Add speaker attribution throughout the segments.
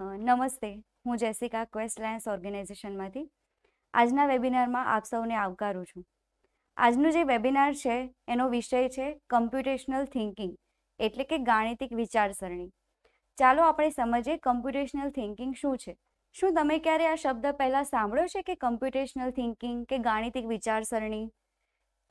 Speaker 1: નમસ્તે હું Jessica quest Lions ઓર્ગેનાઇઝેશનમાંથી આજના વેબિનારમાં આપ સૌને આવકારું છું આજનું જે વેબિનાર છે એનો વિષય છે કમ્પ્યુટેશનલ થિંકિંગ એટલે કે ગાણિતિક વિચારસરણી ચાલો આપણે સમજીએ કમ્પ્યુટેશનલ થિંકિંગ શું છે શું તમે ક્યારે આ શબ્દ પહેલાં સાંભળ્યો છે કે કમ્પ્યુટેશનલ થિંકિંગ કે ગાણિતિક વિચારસરણી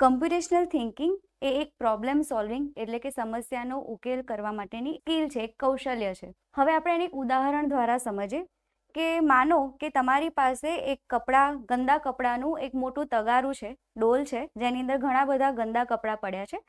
Speaker 1: કમ્પ્યુટેશનલ થિંકિંગ એ એક પ્રોબ્લેમ સોલ્વિંગ એટલે કે સમસ્યાનો ઉકેલ કરવા માટેની સ્કિલ છે એક કૌશલ્ય છે હવે આપણે એની ઉદાહરણ દ્વારા સમજીએ કે માનો કે તમારી પાસે એક કપડાં ગંદા કપડાંનું એક મોટું તગારું છે ડોલ છે જેની અંદર ઘણા બધા ગંદા કપડાં પડ્યા છે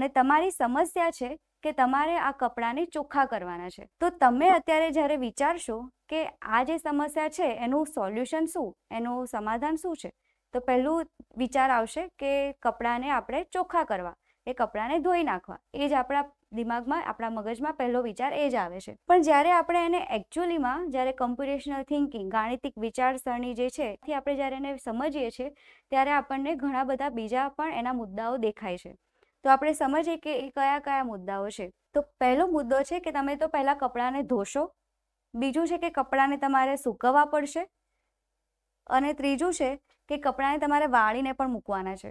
Speaker 1: અને તમારી સમસ્યા છે કે તમારે આ કપડાંને ચોખ્ખા કરવાના છે તો તમે અત્યારે જ્યારે વિચારશો કે આ જે સમસ્યા છે એનું સોલ્યુશન શું એનું સમાધાન શું છે તો પહેલું વિચાર આવશે કે કપડાને આપણે ચોખ્ખા કરવા એ કપડાને ધોઈ નાખવા એ જ આપણા દિમાગમાં આપણા મગજમાં પહેલો વિચાર એ જ આવે છે પણ જ્યારે આપણે એને એકચ્યુઅલીમાં જ્યારે કમ્પ્યુટેશનલ થિંકિંગ ગાણિતિક વિચારસરણી જે છે થી આપણે જ્યારે એને સમજીએ છીએ ત્યારે આપણને ઘણા બધા બીજા પણ એના મુદ્દાઓ દેખાય છે તો આપણે સમજીએ કે એ કયા કયા મુદ્દાઓ છે તો પહેલો મુદ્દો છે કે તમે તો પહેલાં કપડાને ધોશો બીજું છે કે કપડાને તમારે સૂકવવા પડશે અને ત્રીજું છે કે કપડાને તમારે વાળીને પણ મૂકવાના છે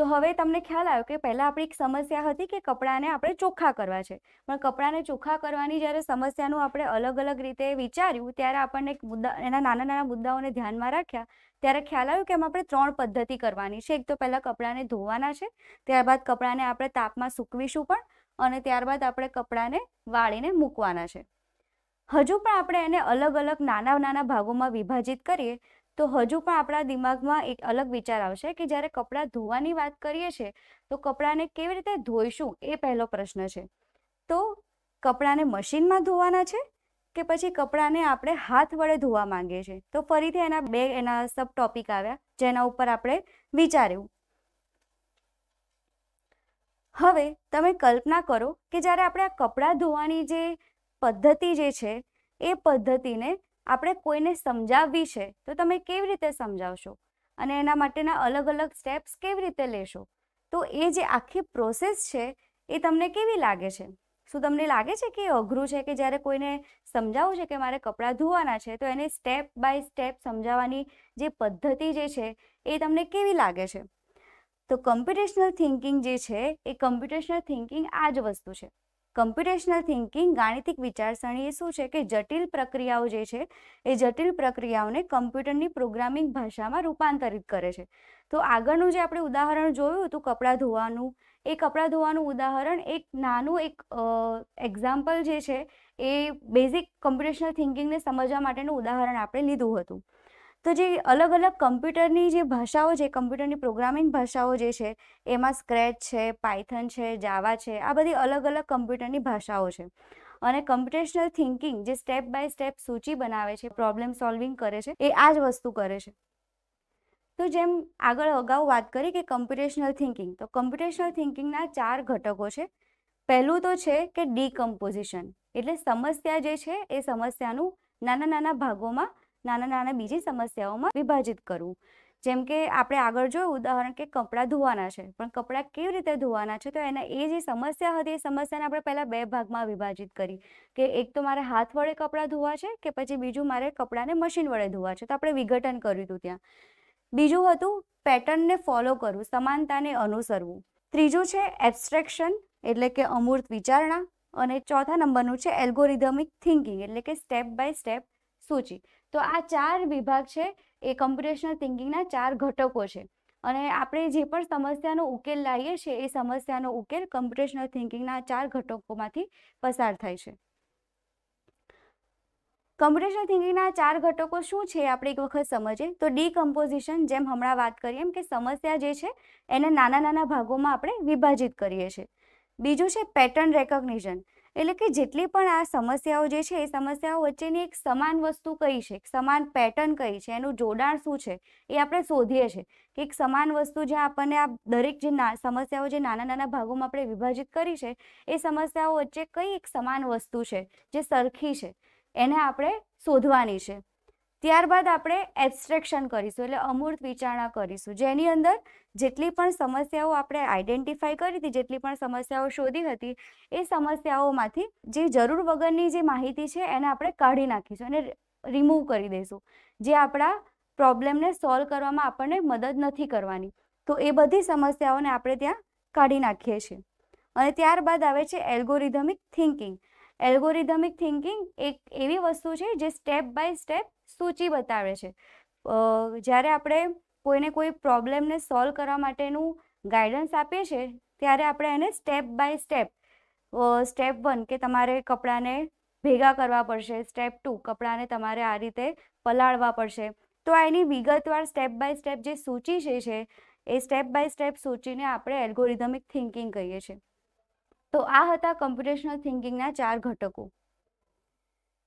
Speaker 1: તો હવે તમને ખ્યાલ આવ્યો કે પહેલાં આપણી એક સમસ્યા હતી કે કપડાને આપણે ચોખ્ખા કરવા છે પણ કપડાને ચોખ્ખા કરવાની જ્યારે સમસ્યાનું આપણે અલગ અલગ રીતે વિચાર્યું ત્યારે આપણને એક મુદ્દા એના નાના નાના મુદ્દાઓને ધ્યાનમાં રાખ્યા ત્યારે ખ્યાલ આવ્યો કે એમાં આપણે ત્રણ પદ્ધતિ કરવાની છે એક તો પહેલાં કપડાને ધોવાના છે ત્યારબાદ કપડાને આપણે તાપમાં સૂકવીશું પણ અને ત્યારબાદ આપણે કપડાને વાળીને મૂકવાના છે હજુ પણ આપણે એને અલગ અલગ નાના નાના ભાગોમાં વિભાજિત કરીએ તો હજુ પણ આપણા દિમાગમાં એક અલગ વિચાર આવશે કે જ્યારે કપડાં ધોવાની વાત કરીએ છીએ તો કપડાંને કેવી રીતે ધોઈશું એ પહેલો પ્રશ્ન છે તો કપડાંને મશીનમાં ધોવાના છે કે પછી કપડાંને આપણે હાથ વડે ધોવા માંગીએ છીએ તો ફરીથી એના બે એના સબ ટોપિક આવ્યા જેના ઉપર આપણે વિચાર્યું હવે તમે કલ્પના કરો કે જ્યારે આપણે આ કપડાં ધોવાની જે પદ્ધતિ જે છે એ પદ્ધતિને આપણે કોઈને સમજાવવી છે તો તમે કેવી રીતે સમજાવશો અને એના માટેના અલગ અલગ સ્ટેપ્સ કેવી રીતે લેશો તો એ જે આખી પ્રોસેસ છે એ તમને કેવી લાગે છે શું તમને લાગે છે કે અઘરું છે કે જ્યારે કોઈને સમજાવવું છે કે મારે કપડાં ધોવાના છે તો એને સ્ટેપ બાય સ્ટેપ સમજાવવાની જે પદ્ધતિ જે છે એ તમને કેવી લાગે છે તો કમ્પ્યુટેશનલ થિંકિંગ જે છે એ કમ્પ્યુટેશનલ થિંકિંગ આ જ વસ્તુ છે કમ્પ્યુટેશનલ થિંકિંગ ગાણિતિક વિચારસરણી એ શું છે કે જટિલ પ્રક્રિયાઓ જે છે એ જટિલ પ્રક્રિયાઓને કમ્પ્યુટરની પ્રોગ્રામિંગ ભાષામાં રૂપાંતરિત કરે છે તો આગળનું જે આપણે ઉદાહરણ જોયું હતું કપડાં ધોવાનું એ કપડાં ધોવાનું ઉદાહરણ એક નાનું એક એક્ઝામ્પલ જે છે એ બેઝિક કમ્પ્યુટેશનલ થિંકિંગને સમજવા માટેનું ઉદાહરણ આપણે લીધું હતું તો જે અલગ અલગ કમ્પ્યુટરની જે ભાષાઓ છે કમ્પ્યુટરની પ્રોગ્રામિંગ ભાષાઓ જે છે એમાં સ્ક્રેચ છે પાયથન છે જાવા છે આ બધી અલગ અલગ કમ્પ્યુટરની ભાષાઓ છે અને કમ્પ્યુટેશનલ થિંકિંગ જે સ્ટેપ બાય સ્ટેપ સૂચિ બનાવે છે પ્રોબ્લેમ સોલ્વિંગ કરે છે એ આ જ વસ્તુ કરે છે તો જેમ આગળ અગાઉ વાત કરી કે કમ્પ્યુટેશનલ થિંકિંગ તો કમ્પ્યુટેશનલ થિંકિંગના ચાર ઘટકો છે પહેલું તો છે કે ડીકમ્પોઝિશન એટલે સમસ્યા જે છે એ સમસ્યાનું નાના નાના ભાગોમાં નાના નાના બીજી સમસ્યાઓમાં વિભાજિત કરવું જેમ કે આપણે આગળ જોયું ઉદાહરણ કે કપડાં ધોવાના છે પણ કપડાં કેવી રીતે ધોવાના છે તો એના એ જે સમસ્યા હતી એ સમસ્યાને આપણે પહેલાં બે ભાગમાં વિભાજિત કરી કે એક તો મારે હાથ વડે કપડાં ધોવા છે કે પછી બીજું મારે કપડાંને મશીન વડે ધોવા છે તો આપણે વિઘટન કર્યું હતું ત્યાં બીજું હતું પેટર્નને ફોલો કરવું સમાનતાને અનુસરવું ત્રીજું છે એબ્સ્ટ્રેક્શન એટલે કે અમૂર્ત વિચારણા અને ચોથા નંબરનું છે એલ્ગોરિધમિક થિંકિંગ એટલે કે સ્ટેપ બાય સ્ટેપ સૂચિ તો આ ચાર વિભાગ છે એ કમ્પ્યુટેશનલ થિંકિંગના ચાર ઘટકો છે અને આપણે જે પણ સમસ્યાનો ઉકેલ લાવીએ છીએ એ સમસ્યાનો ઉકેલ કમ્પ્યુટેશનલ થિંકિંગના ચાર ઘટકોમાંથી પસાર થાય છે કમ્પ્યુટેશનલ થિંકિંગના ચાર ઘટકો શું છે આપણે એક વખત સમજીએ તો ડીકમ્પોઝિશન જેમ હમણાં વાત કરીએ એમ કે સમસ્યા જે છે એને નાના નાના ભાગોમાં આપણે વિભાજિત કરીએ છીએ બીજું છે પેટર્ન રેકોગ્નિશન એટલે કે જેટલી પણ આ સમસ્યાઓ જે છે એ સમસ્યાઓ વચ્ચેની એક સમાન વસ્તુ કઈ છે એક સમાન પેટર્ન કઈ છે એનું જોડાણ શું છે એ આપણે શોધીએ છીએ કે એક સમાન વસ્તુ જ્યાં આપણને આ દરેક જે સમસ્યાઓ જે નાના નાના ભાગોમાં આપણે વિભાજિત કરી છે એ સમસ્યાઓ વચ્ચે કઈ એક સમાન વસ્તુ છે જે સરખી છે એને આપણે શોધવાની છે ત્યારબાદ આપણે એબસ્ટ્રેક્શન કરીશું એટલે અમૂર્ત વિચારણા કરીશું જેની અંદર જેટલી પણ સમસ્યાઓ આપણે આઈડેન્ટિફાઈ કરી હતી જેટલી પણ સમસ્યાઓ શોધી હતી એ સમસ્યાઓમાંથી જે જરૂર વગરની જે માહિતી છે એને આપણે કાઢી નાખીશું અને રિમૂવ કરી દઈશું જે આપણા પ્રોબ્લેમને સોલ્વ કરવામાં આપણને મદદ નથી કરવાની તો એ બધી સમસ્યાઓને આપણે ત્યાં કાઢી નાખીએ છીએ અને ત્યારબાદ આવે છે એલ્ગોરિધમિક થિંકિંગ એલ્ગોરિધમિક થિંકિંગ એક એવી વસ્તુ છે જે સ્ટેપ બાય સ્ટેપ સૂચિ બતાવે છે જ્યારે આપણે કોઈને કોઈ પ્રોબ્લેમને સોલ્વ કરવા માટેનું ગાઈડન્સ આપીએ છીએ ત્યારે આપણે એને step by step step one કે તમારે કપડાને ભેગા કરવા પડશે સ્ટેપ ટુ કપડાને તમારે આ રીતે પલાળવા પડશે તો આ એની વિગતવાર સ્ટેપ બાય સ્ટેપ જે સૂચિ છે એ સ્ટેપ બાય સ્ટેપ સૂચિને આપણે એલ્ગોરિધમિક થિંકિંગ કહીએ છીએ તો આ હતા કમ્પ્યુટેશનલ થિંકિંગના ચાર ઘટકો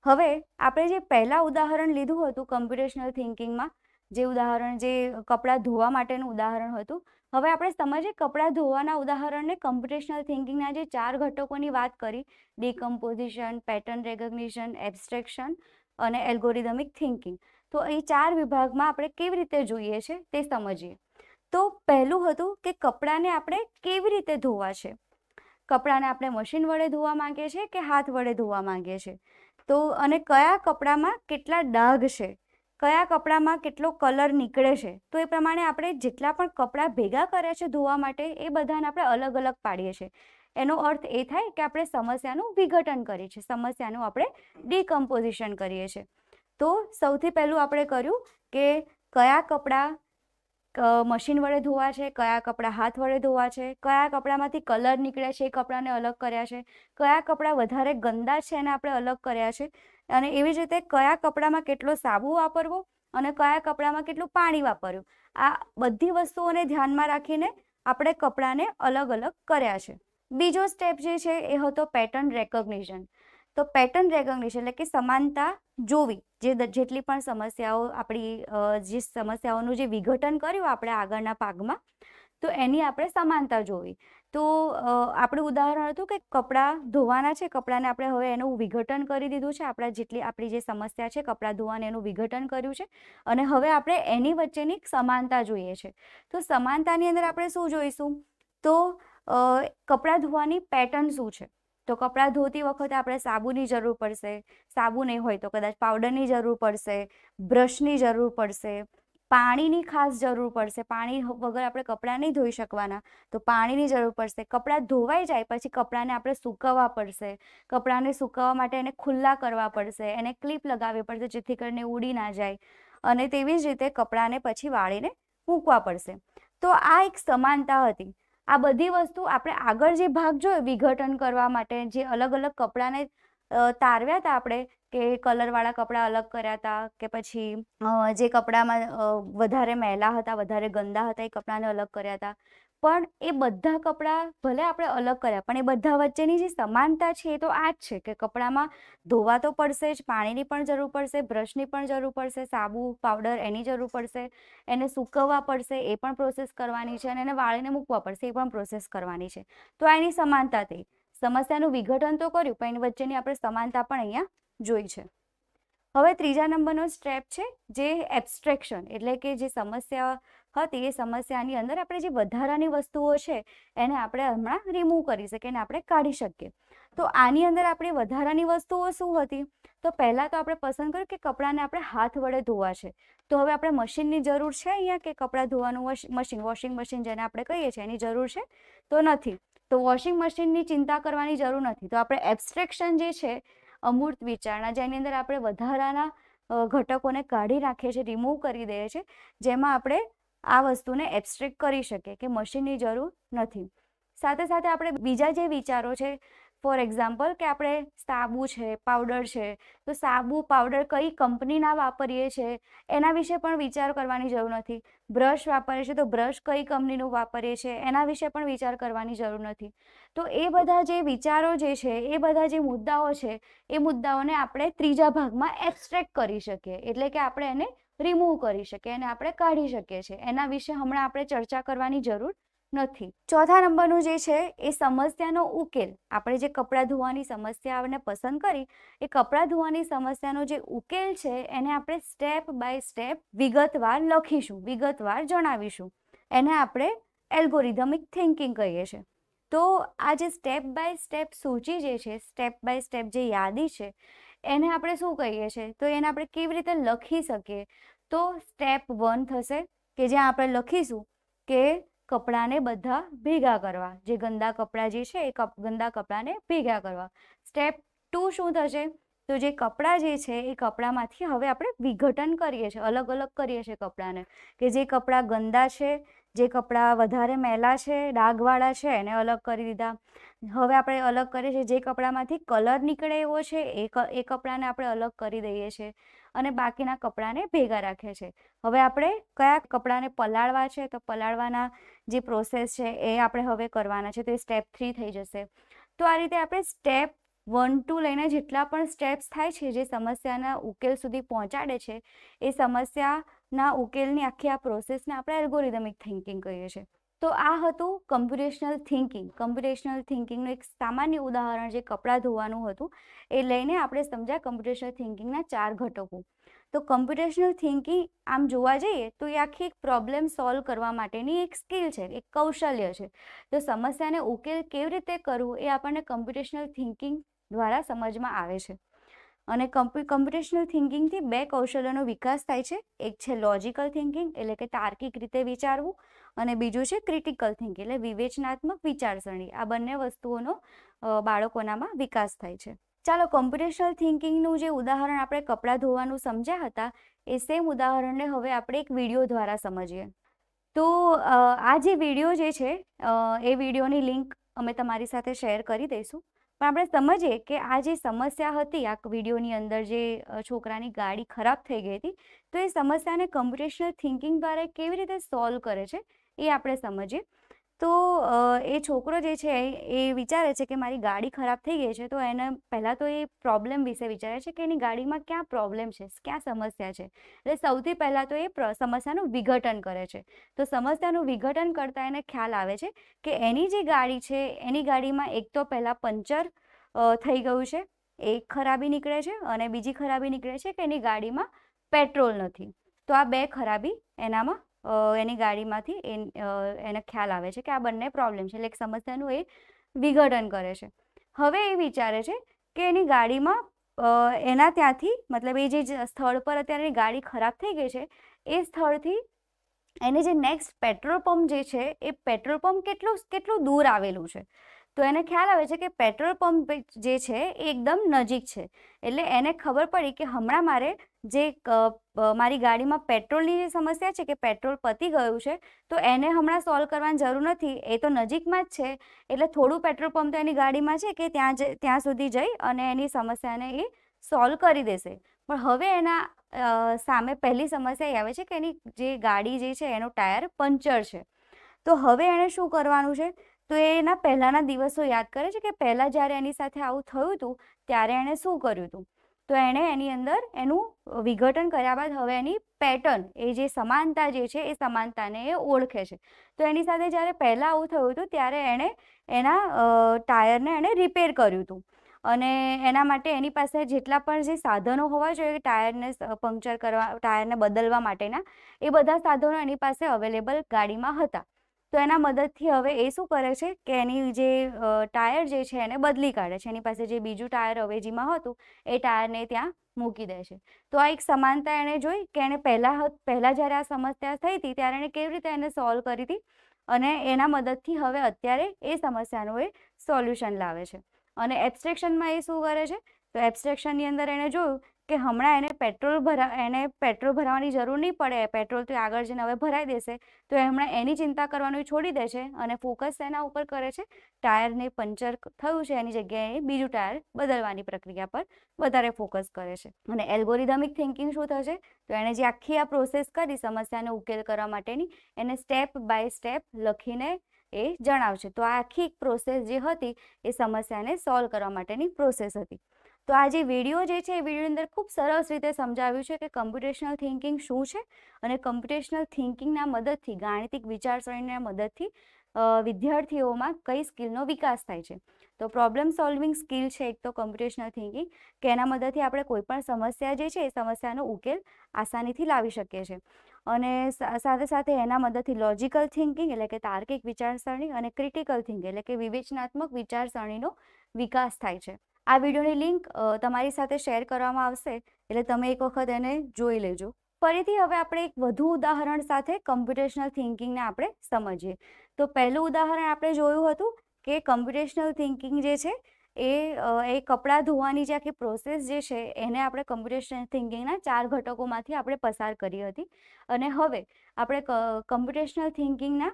Speaker 1: હવે આપણે જે પહેલાં ઉદાહરણ લીધું હતું કમ્પ્યુટેશનલ થિંકિંગમાં જે ઉદાહરણ જે કપડાં ધોવા માટેનું ઉદાહરણ હતું હવે આપણે સમજીએ કપડાં ધોવાના ઉદાહરણને કમ્પ્યુટેશનલ થિંકિંગના જે ચાર ઘટકોની વાત કરી ડિકમ્પોઝિશન પેટર્ન રેકગ્નિશન એબસ્ટ્રેક્શન અને એલ્ગોરિધમિક થિંકિંગ તો એ ચાર વિભાગમાં આપણે કેવી રીતે જોઈએ છે તે સમજીએ તો પહેલું હતું કે કપડાને આપણે કેવી રીતે ધોવા છે કપડાને આપણે મશીન વડે ધોવા માંગીએ છીએ કે હાથ વડે ધોવા માંગીએ છીએ તો અને કયા કપડામાં કેટલા ડાઘ છે કયા કપડામાં કેટલો કલર નીકળે છે તો એ પ્રમાણે આપણે જેટલા પણ કપડાં ભેગા કર્યા છે ધોવા માટે એ બધાને આપણે અલગ અલગ પાડીએ છીએ એનો અર્થ એ થાય કે આપણે સમસ્યાનું વિઘટન કરીએ છીએ સમસ્યાનું આપણે ડીકમ્પોઝિશન કરીએ છીએ તો સૌથી પહેલું આપણે કર્યું કે કયા કપડાં મશીન વડે ધોવા છે કયા કપડાં હાથ વડે ધોવા છે કયા કપડામાંથી કલર નીકળ્યા છે એ કપડાને અલગ કર્યા છે કયા કપડાં વધારે ગંદા છે એને આપણે અલગ કર્યા છે અને એવી જ રીતે કયા કપડામાં કેટલો સાબુ વાપરવો અને કયા કપડામાં કેટલું પાણી વાપર્યું આ બધી વસ્તુઓને ધ્યાનમાં રાખીને આપણે કપડાંને અલગ અલગ કર્યા છે બીજો સ્ટેપ જે છે એ હતો પેટર્ન રેકોગ્નિશન તો પેટર્ન રેકોગ્નિશન એટલે કે સમાનતા જોવી જે જેટલી પણ સમસ્યાઓ આપણી જે સમસ્યાઓનું જે વિઘટન કર્યું આપણે આગળના પાકમાં તો એની આપણે સમાનતા જોવી તો આપણું ઉદાહરણ હતું કે કપડાં ધોવાના છે કપડાને આપણે હવે એનું વિઘટન કરી દીધું છે આપણા જેટલી આપણી જે સમસ્યા છે કપડાં ધોવાને એનું વિઘટન કર્યું છે અને હવે આપણે એની વચ્ચેની સમાનતા જોઈએ છે તો સમાનતાની અંદર આપણે શું જોઈશું તો કપડાં ધોવાની પેટર્ન શું છે તો કપડાં ધોતી વખતે આપણે સાબુની જરૂર પડશે સાબુ નહીં હોય તો કદાચ પાવડરની જરૂર પડશે બ્રશની જરૂર પડશે પાણીની ખાસ જરૂર પડશે પાણી વગર આપણે કપડાં નહીં ધોઈ શકવાના તો પાણીની જરૂર પડશે કપડાં ધોવાઈ જાય પછી કપડાંને આપણે સૂકવવા પડશે કપડાંને સૂકવવા માટે એને ખુલ્લા કરવા પડશે એને ક્લિપ લગાવવી પડશે જેથી કરીને ઉડી ના જાય અને તેવી જ રીતે કપડાંને પછી વાળીને મૂકવા પડશે તો આ એક સમાનતા હતી આ બધી વસ્તુ આપણે આગળ જે ભાગ જોયો વિઘટન કરવા માટે જે અલગ અલગ કપડાને તારવ્યા હતા આપણે કે કલરવાળા કપડાં અલગ કર્યા હતા કે પછી જે કપડામાં વધારે મેલા હતા વધારે ગંદા હતા એ કપડાને અલગ કર્યા હતા પણ એ બધા કપડાં ભલે આપણે અલગ કર્યા પણ એ બધા વચ્ચેની જે સમાનતા છે એ તો આ જ છે કે કપડામાં ધોવા તો પડશે જ પાણીની પણ જરૂર પડશે બ્રશની પણ જરૂર પડશે સાબુ પાવડર એની જરૂર પડશે એને સૂકવવા પડશે એ પણ પ્રોસેસ કરવાની છે અને એને વાળીને મૂકવા પડશે એ પણ પ્રોસેસ કરવાની છે તો એની સમાનતા થઈ સમસ્યાનું વિઘટન તો કર્યું પણ એની વચ્ચેની આપણે સમાનતા પણ અહીંયા જોઈ છે હવે ત્રીજા નંબરનો સ્ટેપ છે જે એબ્સ્ટ્રેક્શન એટલે કે જે સમસ્યા હતી એ સમસ્યાની અંદર આપણે જે વધારાની વસ્તુઓ છે એને આપણે હમણાં રિમૂવ કરી શકીએ અને આપણે કાઢી શકીએ તો આની અંદર આપણી વધારાની વસ્તુઓ શું હતી તો પહેલાં તો આપણે પસંદ કર્યું કે કપડાને આપણે હાથ વડે ધોવા છે તો હવે આપણે મશીનની જરૂર છે અહીંયા કે કપડાં ધોવાનું મશીન વોશિંગ મશીન જેને આપણે કહીએ છીએ એની જરૂર છે તો નથી તો વોશિંગ મશીનની ચિંતા કરવાની જરૂર નથી તો આપણે એબ્સ્ટ્રેક્શન જે છે અમૂર્ત વિચારણા જેની અંદર આપણે વધારાના ઘટકોને કાઢી નાખીએ છીએ રિમૂવ કરી દઈએ છીએ જેમાં આપણે આ વસ્તુને એબ્સ્ટ્રેક્ટ કરી શકીએ કે મશીનની જરૂર નથી સાથે સાથે આપણે બીજા જે વિચારો છે ફોર એક્ઝામ્પલ કે આપણે સાબુ છે પાવડર છે તો સાબુ પાવડર કઈ કંપનીના વાપરીએ છીએ એના વિશે પણ વિચાર કરવાની જરૂર નથી બ્રશ વાપરીએ છીએ તો બ્રશ કઈ કંપનીનું વાપરીએ છીએ એના વિશે પણ વિચાર કરવાની જરૂર નથી તો એ બધા જે વિચારો જે છે એ બધા જે મુદ્દાઓ છે એ મુદ્દાઓને આપણે ત્રીજા ભાગમાં એબસ્ટ્રેક્ટ કરી શકીએ એટલે કે આપણે એને રિમૂવ કરી શકીએ એને આપણે કાઢી શકીએ છીએ એના વિશે હમણાં આપણે ચર્ચા કરવાની જરૂર નથી ચોથા નંબરનું જે છે એ સમસ્યાનો ઉકેલ આપણે જે કપડાં ધોવાની સમસ્યા સમસ્યાને પસંદ કરી એ કપડાં ધોવાની સમસ્યાનો જે ઉકેલ છે એને આપણે સ્ટેપ બાય સ્ટેપ વિગતવાર લખીશું વિગતવાર જણાવીશું એને આપણે એલ્ગોરિધમિક થિંકિંગ કહીએ છીએ તો આ જે સ્ટેપ બાય સ્ટેપ સૂચિ જે છે સ્ટેપ બાય સ્ટેપ જે યાદી છે એને આપણે શું કહીએ છીએ તો એને આપણે કેવી રીતે લખી શકીએ તો સ્ટેપ વન થશે કે જ્યાં આપણે લખીશું કે કપડાને બધા ભેગા કરવા જે ગંદા કપડાં જે છે એ ગંદા કપડાને ભેગા કરવા સ્ટેપ ટુ શું થશે તો જે કપડાં જે છે એ કપડામાંથી હવે આપણે વિઘટન કરીએ છીએ અલગ અલગ કરીએ છીએ કપડાને કે જે કપડાં ગંદા છે જે કપડાં વધારે મેલા છે ડાઘવાળા છે એને અલગ કરી દીધા હવે આપણે અલગ કરીએ છીએ જે કપડામાંથી કલર નીકળે એવો છે એ એ કપડાને આપણે અલગ કરી દઈએ છીએ અને બાકીના કપડાને ભેગા રાખે છે હવે આપણે કયા કપડાને પલાળવા છે તો પલાળવાના જે પ્રોસેસ છે એ આપણે હવે કરવાના છે તો એ સ્ટેપ થ્રી થઈ જશે તો આ રીતે આપણે સ્ટેપ વન ટુ લઈને જેટલા પણ સ્ટેપ્સ થાય છે જે સમસ્યાના ઉકેલ સુધી પહોંચાડે છે એ સમસ્યા ના ઉકેલની આખી આ પ્રોસેસને આપણે એલ્ગોરિધમિક થિંકિંગ કહીએ છીએ તો આ હતું કમ્પ્યુટેશનલ થિંકિંગ કમ્પ્યુટેશનલ થિંકિંગનું એક સામાન્ય ઉદાહરણ જે કપડાં ધોવાનું હતું એ લઈને આપણે સમજ્યા કમ્પ્યુટેશનલ થિંકિંગના ચાર ઘટકો તો કમ્પ્યુટેશનલ થિંકિંગ આમ જોવા જઈએ તો એ આખી એક પ્રોબ્લેમ સોલ્વ કરવા માટેની એક સ્કિલ છે એક કૌશલ્ય છે તો સમસ્યાને ઉકેલ કેવી રીતે કરવું એ આપણને કમ્પ્યુટેશનલ થિંકિંગ દ્વારા સમજમાં આવે છે અને કોમ્પ્યુટેશનલ થિંકિંગથી બે કૌશલ્યનો વિકાસ થાય છે એક છે લોજિકલ થિંકિંગ એટલે કે તાર્કિક રીતે વિચારવું અને બીજું છે ક્રિટિકલ થિંકિંગ એટલે વિવેચનાત્મક વિચારસરણી આ બંને વસ્તુઓનો બાળકોનામાં વિકાસ થાય છે ચાલો કોમ્પ્યુટેશનલ થિંકિંગનું જે ઉદાહરણ આપણે કપડાં ધોવાનું સમજ્યા હતા એ સેમ ઉદાહરણને હવે આપણે એક વિડીયો દ્વારા સમજીએ તો આ જે વિડીયો જે છે એ વિડીયોની લિંક અમે તમારી સાથે શેર કરી દઈશું પણ આપણે સમજીએ કે આ જે સમસ્યા હતી આ વિડીયોની અંદર જે છોકરાની ગાડી ખરાબ થઈ ગઈ હતી તો એ સમસ્યાને કમ્પ્યુટેશનલ થિંકિંગ દ્વારા કેવી રીતે સોલ્વ કરે છે એ આપણે સમજીએ તો એ છોકરો જે છે એ વિચારે છે કે મારી ગાડી ખરાબ થઈ ગઈ છે તો એને પહેલાં તો એ પ્રોબ્લેમ વિશે વિચારે છે કે એની ગાડીમાં ક્યાં પ્રોબ્લેમ છે ક્યાં સમસ્યા છે એટલે સૌથી પહેલાં તો એ સમસ્યાનું વિઘટન કરે છે તો સમસ્યાનું વિઘટન કરતાં એને ખ્યાલ આવે છે કે એની જે ગાડી છે એની ગાડીમાં એક તો પહેલાં પંચર થઈ ગયું છે એક ખરાબી નીકળે છે અને બીજી ખરાબી નીકળે છે કે એની ગાડીમાં પેટ્રોલ નથી તો આ બે ખરાબી એનામાં એની ગાડીમાંથી એને ખ્યાલ આવે છે કે આ બંને પ્રોબ્લેમ છે એટલે સમસ્યાનું એ વિઘટન કરે છે હવે એ વિચારે છે કે એની ગાડીમાં એના ત્યાંથી મતલબ એ જે સ્થળ પર અત્યારે ગાડી ખરાબ થઈ ગઈ છે એ સ્થળથી એને જે નેક્સ્ટ પેટ્રોલ પંપ જે છે એ પેટ્રોલ પંપ કેટલું કેટલું દૂર આવેલું છે તો એને ખ્યાલ આવે છે કે પેટ્રોલ પંપ જે છે એ એકદમ નજીક છે એટલે એને ખબર પડી કે હમણાં મારે જે મારી ગાડીમાં પેટ્રોલની જે સમસ્યા છે કે પેટ્રોલ પતી ગયું છે તો એને હમણાં સોલ્વ કરવાની જરૂર નથી એ તો નજીકમાં જ છે એટલે થોડું પેટ્રોલ પંપ તો એની ગાડીમાં છે કે ત્યાં જ ત્યાં સુધી જઈ અને એની સમસ્યાને એ સોલ્વ કરી દેશે પણ હવે એના સામે પહેલી સમસ્યા એ આવે છે કે એની જે ગાડી જે છે એનો ટાયર પંચર છે તો હવે એણે શું કરવાનું છે તો એ એના પહેલાંના દિવસો યાદ કરે છે કે પહેલાં જ્યારે એની સાથે આવું થયું હતું ત્યારે એણે શું કર્યું હતું તો એણે એની અંદર એનું વિઘટન કર્યા બાદ હવે એની પેટર્ન એ જે સમાનતા જે છે એ સમાનતાને એ ઓળખે છે તો એની સાથે જ્યારે પહેલાં આવું થયું હતું ત્યારે એણે એના ટાયરને એણે રિપેર કર્યું હતું અને એના માટે એની પાસે જેટલા પણ જે સાધનો હોવા જોઈએ ટાયરને પંક્ચર કરવા ટાયરને બદલવા માટેના એ બધા સાધનો એની પાસે અવેલેબલ ગાડીમાં હતા તો એના મદદથી હવે એ શું કરે છે કે એની જે ટાયર જે છે એને બદલી કાઢે છે એની પાસે જે બીજું ટાયર અવેજીમાં હતું એ ટાયરને ત્યાં મૂકી દે છે તો આ એક સમાનતા એણે જોઈ કે એણે પહેલાં પહેલાં જ્યારે આ સમસ્યા થઈ હતી ત્યારે એણે કેવી રીતે એને સોલ્વ કરી હતી અને એના મદદથી હવે અત્યારે એ સમસ્યાનું એ સોલ્યુશન લાવે છે અને એબ્સ્ટ્રેક્શનમાં એ શું કરે છે તો એબ્સ્ટ્રેક્શનની અંદર એણે જોયું કે હમણાં એને પેટ્રોલ ભરા એને પેટ્રોલ ભરાવાની જરૂર નહીં પડે પેટ્રોલ તો આગળ જઈને હવે ભરાઈ દેશે તો હમણાં એની ચિંતા કરવાનું છોડી દે છે અને ફોકસ એના ઉપર કરે છે ટાયરને પંચર થયું છે એની જગ્યાએ બીજું ટાયર બદલવાની પ્રક્રિયા પર વધારે ફોકસ કરે છે અને એલ્ગોરિધમિક થિંકિંગ શું થશે તો એણે જે આખી આ પ્રોસેસ કરી સમસ્યાને ઉકેલ કરવા માટેની એને સ્ટેપ બાય સ્ટેપ લખીને એ જણાવશે તો આ આખી પ્રોસેસ જે હતી એ સમસ્યાને સોલ્વ કરવા માટેની પ્રોસેસ હતી તો આ જે વિડીયો જે છે એ વિડીયોની અંદર ખૂબ સરસ રીતે સમજાવ્યું છે કે કમ્પ્યુટેશનલ થિંકિંગ શું છે અને કમ્પ્યુટેશનલ થિંકિંગના મદદથી ગાણિતિક વિચારસરણીના મદદથી વિદ્યાર્થીઓમાં કઈ સ્કિલનો વિકાસ થાય છે તો પ્રોબ્લેમ સોલ્વિંગ સ્કિલ છે એક તો કોમ્પિટિશનલ થિંકિંગ કે એના મદદથી આપણે કોઈપણ સમસ્યા જે છે એ સમસ્યાનો ઉકેલ આસાનીથી લાવી શકીએ છીએ અને સાથે સાથે એના મદદથી લોજિકલ થિંકિંગ એટલે કે તાર્કિક વિચારસરણી અને ક્રિટિકલ થિંકિંગ એટલે કે વિવેચનાત્મક વિચારસરણીનો વિકાસ થાય છે આ વિડીયોની લિંક તમારી સાથે શેર કરવામાં આવશે એટલે તમે એક વખત એને જોઈ લેજો ફરીથી હવે આપણે એક વધુ ઉદાહરણ સાથે કમ્પ્યુટેશનલ થિંકિંગને આપણે સમજીએ તો પહેલું ઉદાહરણ આપણે જોયું હતું કે કમ્પ્યુટેશનલ થિંકિંગ જે છે એ એ કપડાં ધોવાની જે આખી પ્રોસેસ જે છે એને આપણે કમ્પ્યુટેશનલ થિંકિંગના ચાર ઘટકોમાંથી આપણે પસાર કરી હતી અને હવે આપણે કમ્પ્યુટેશનલ થિંકિંગના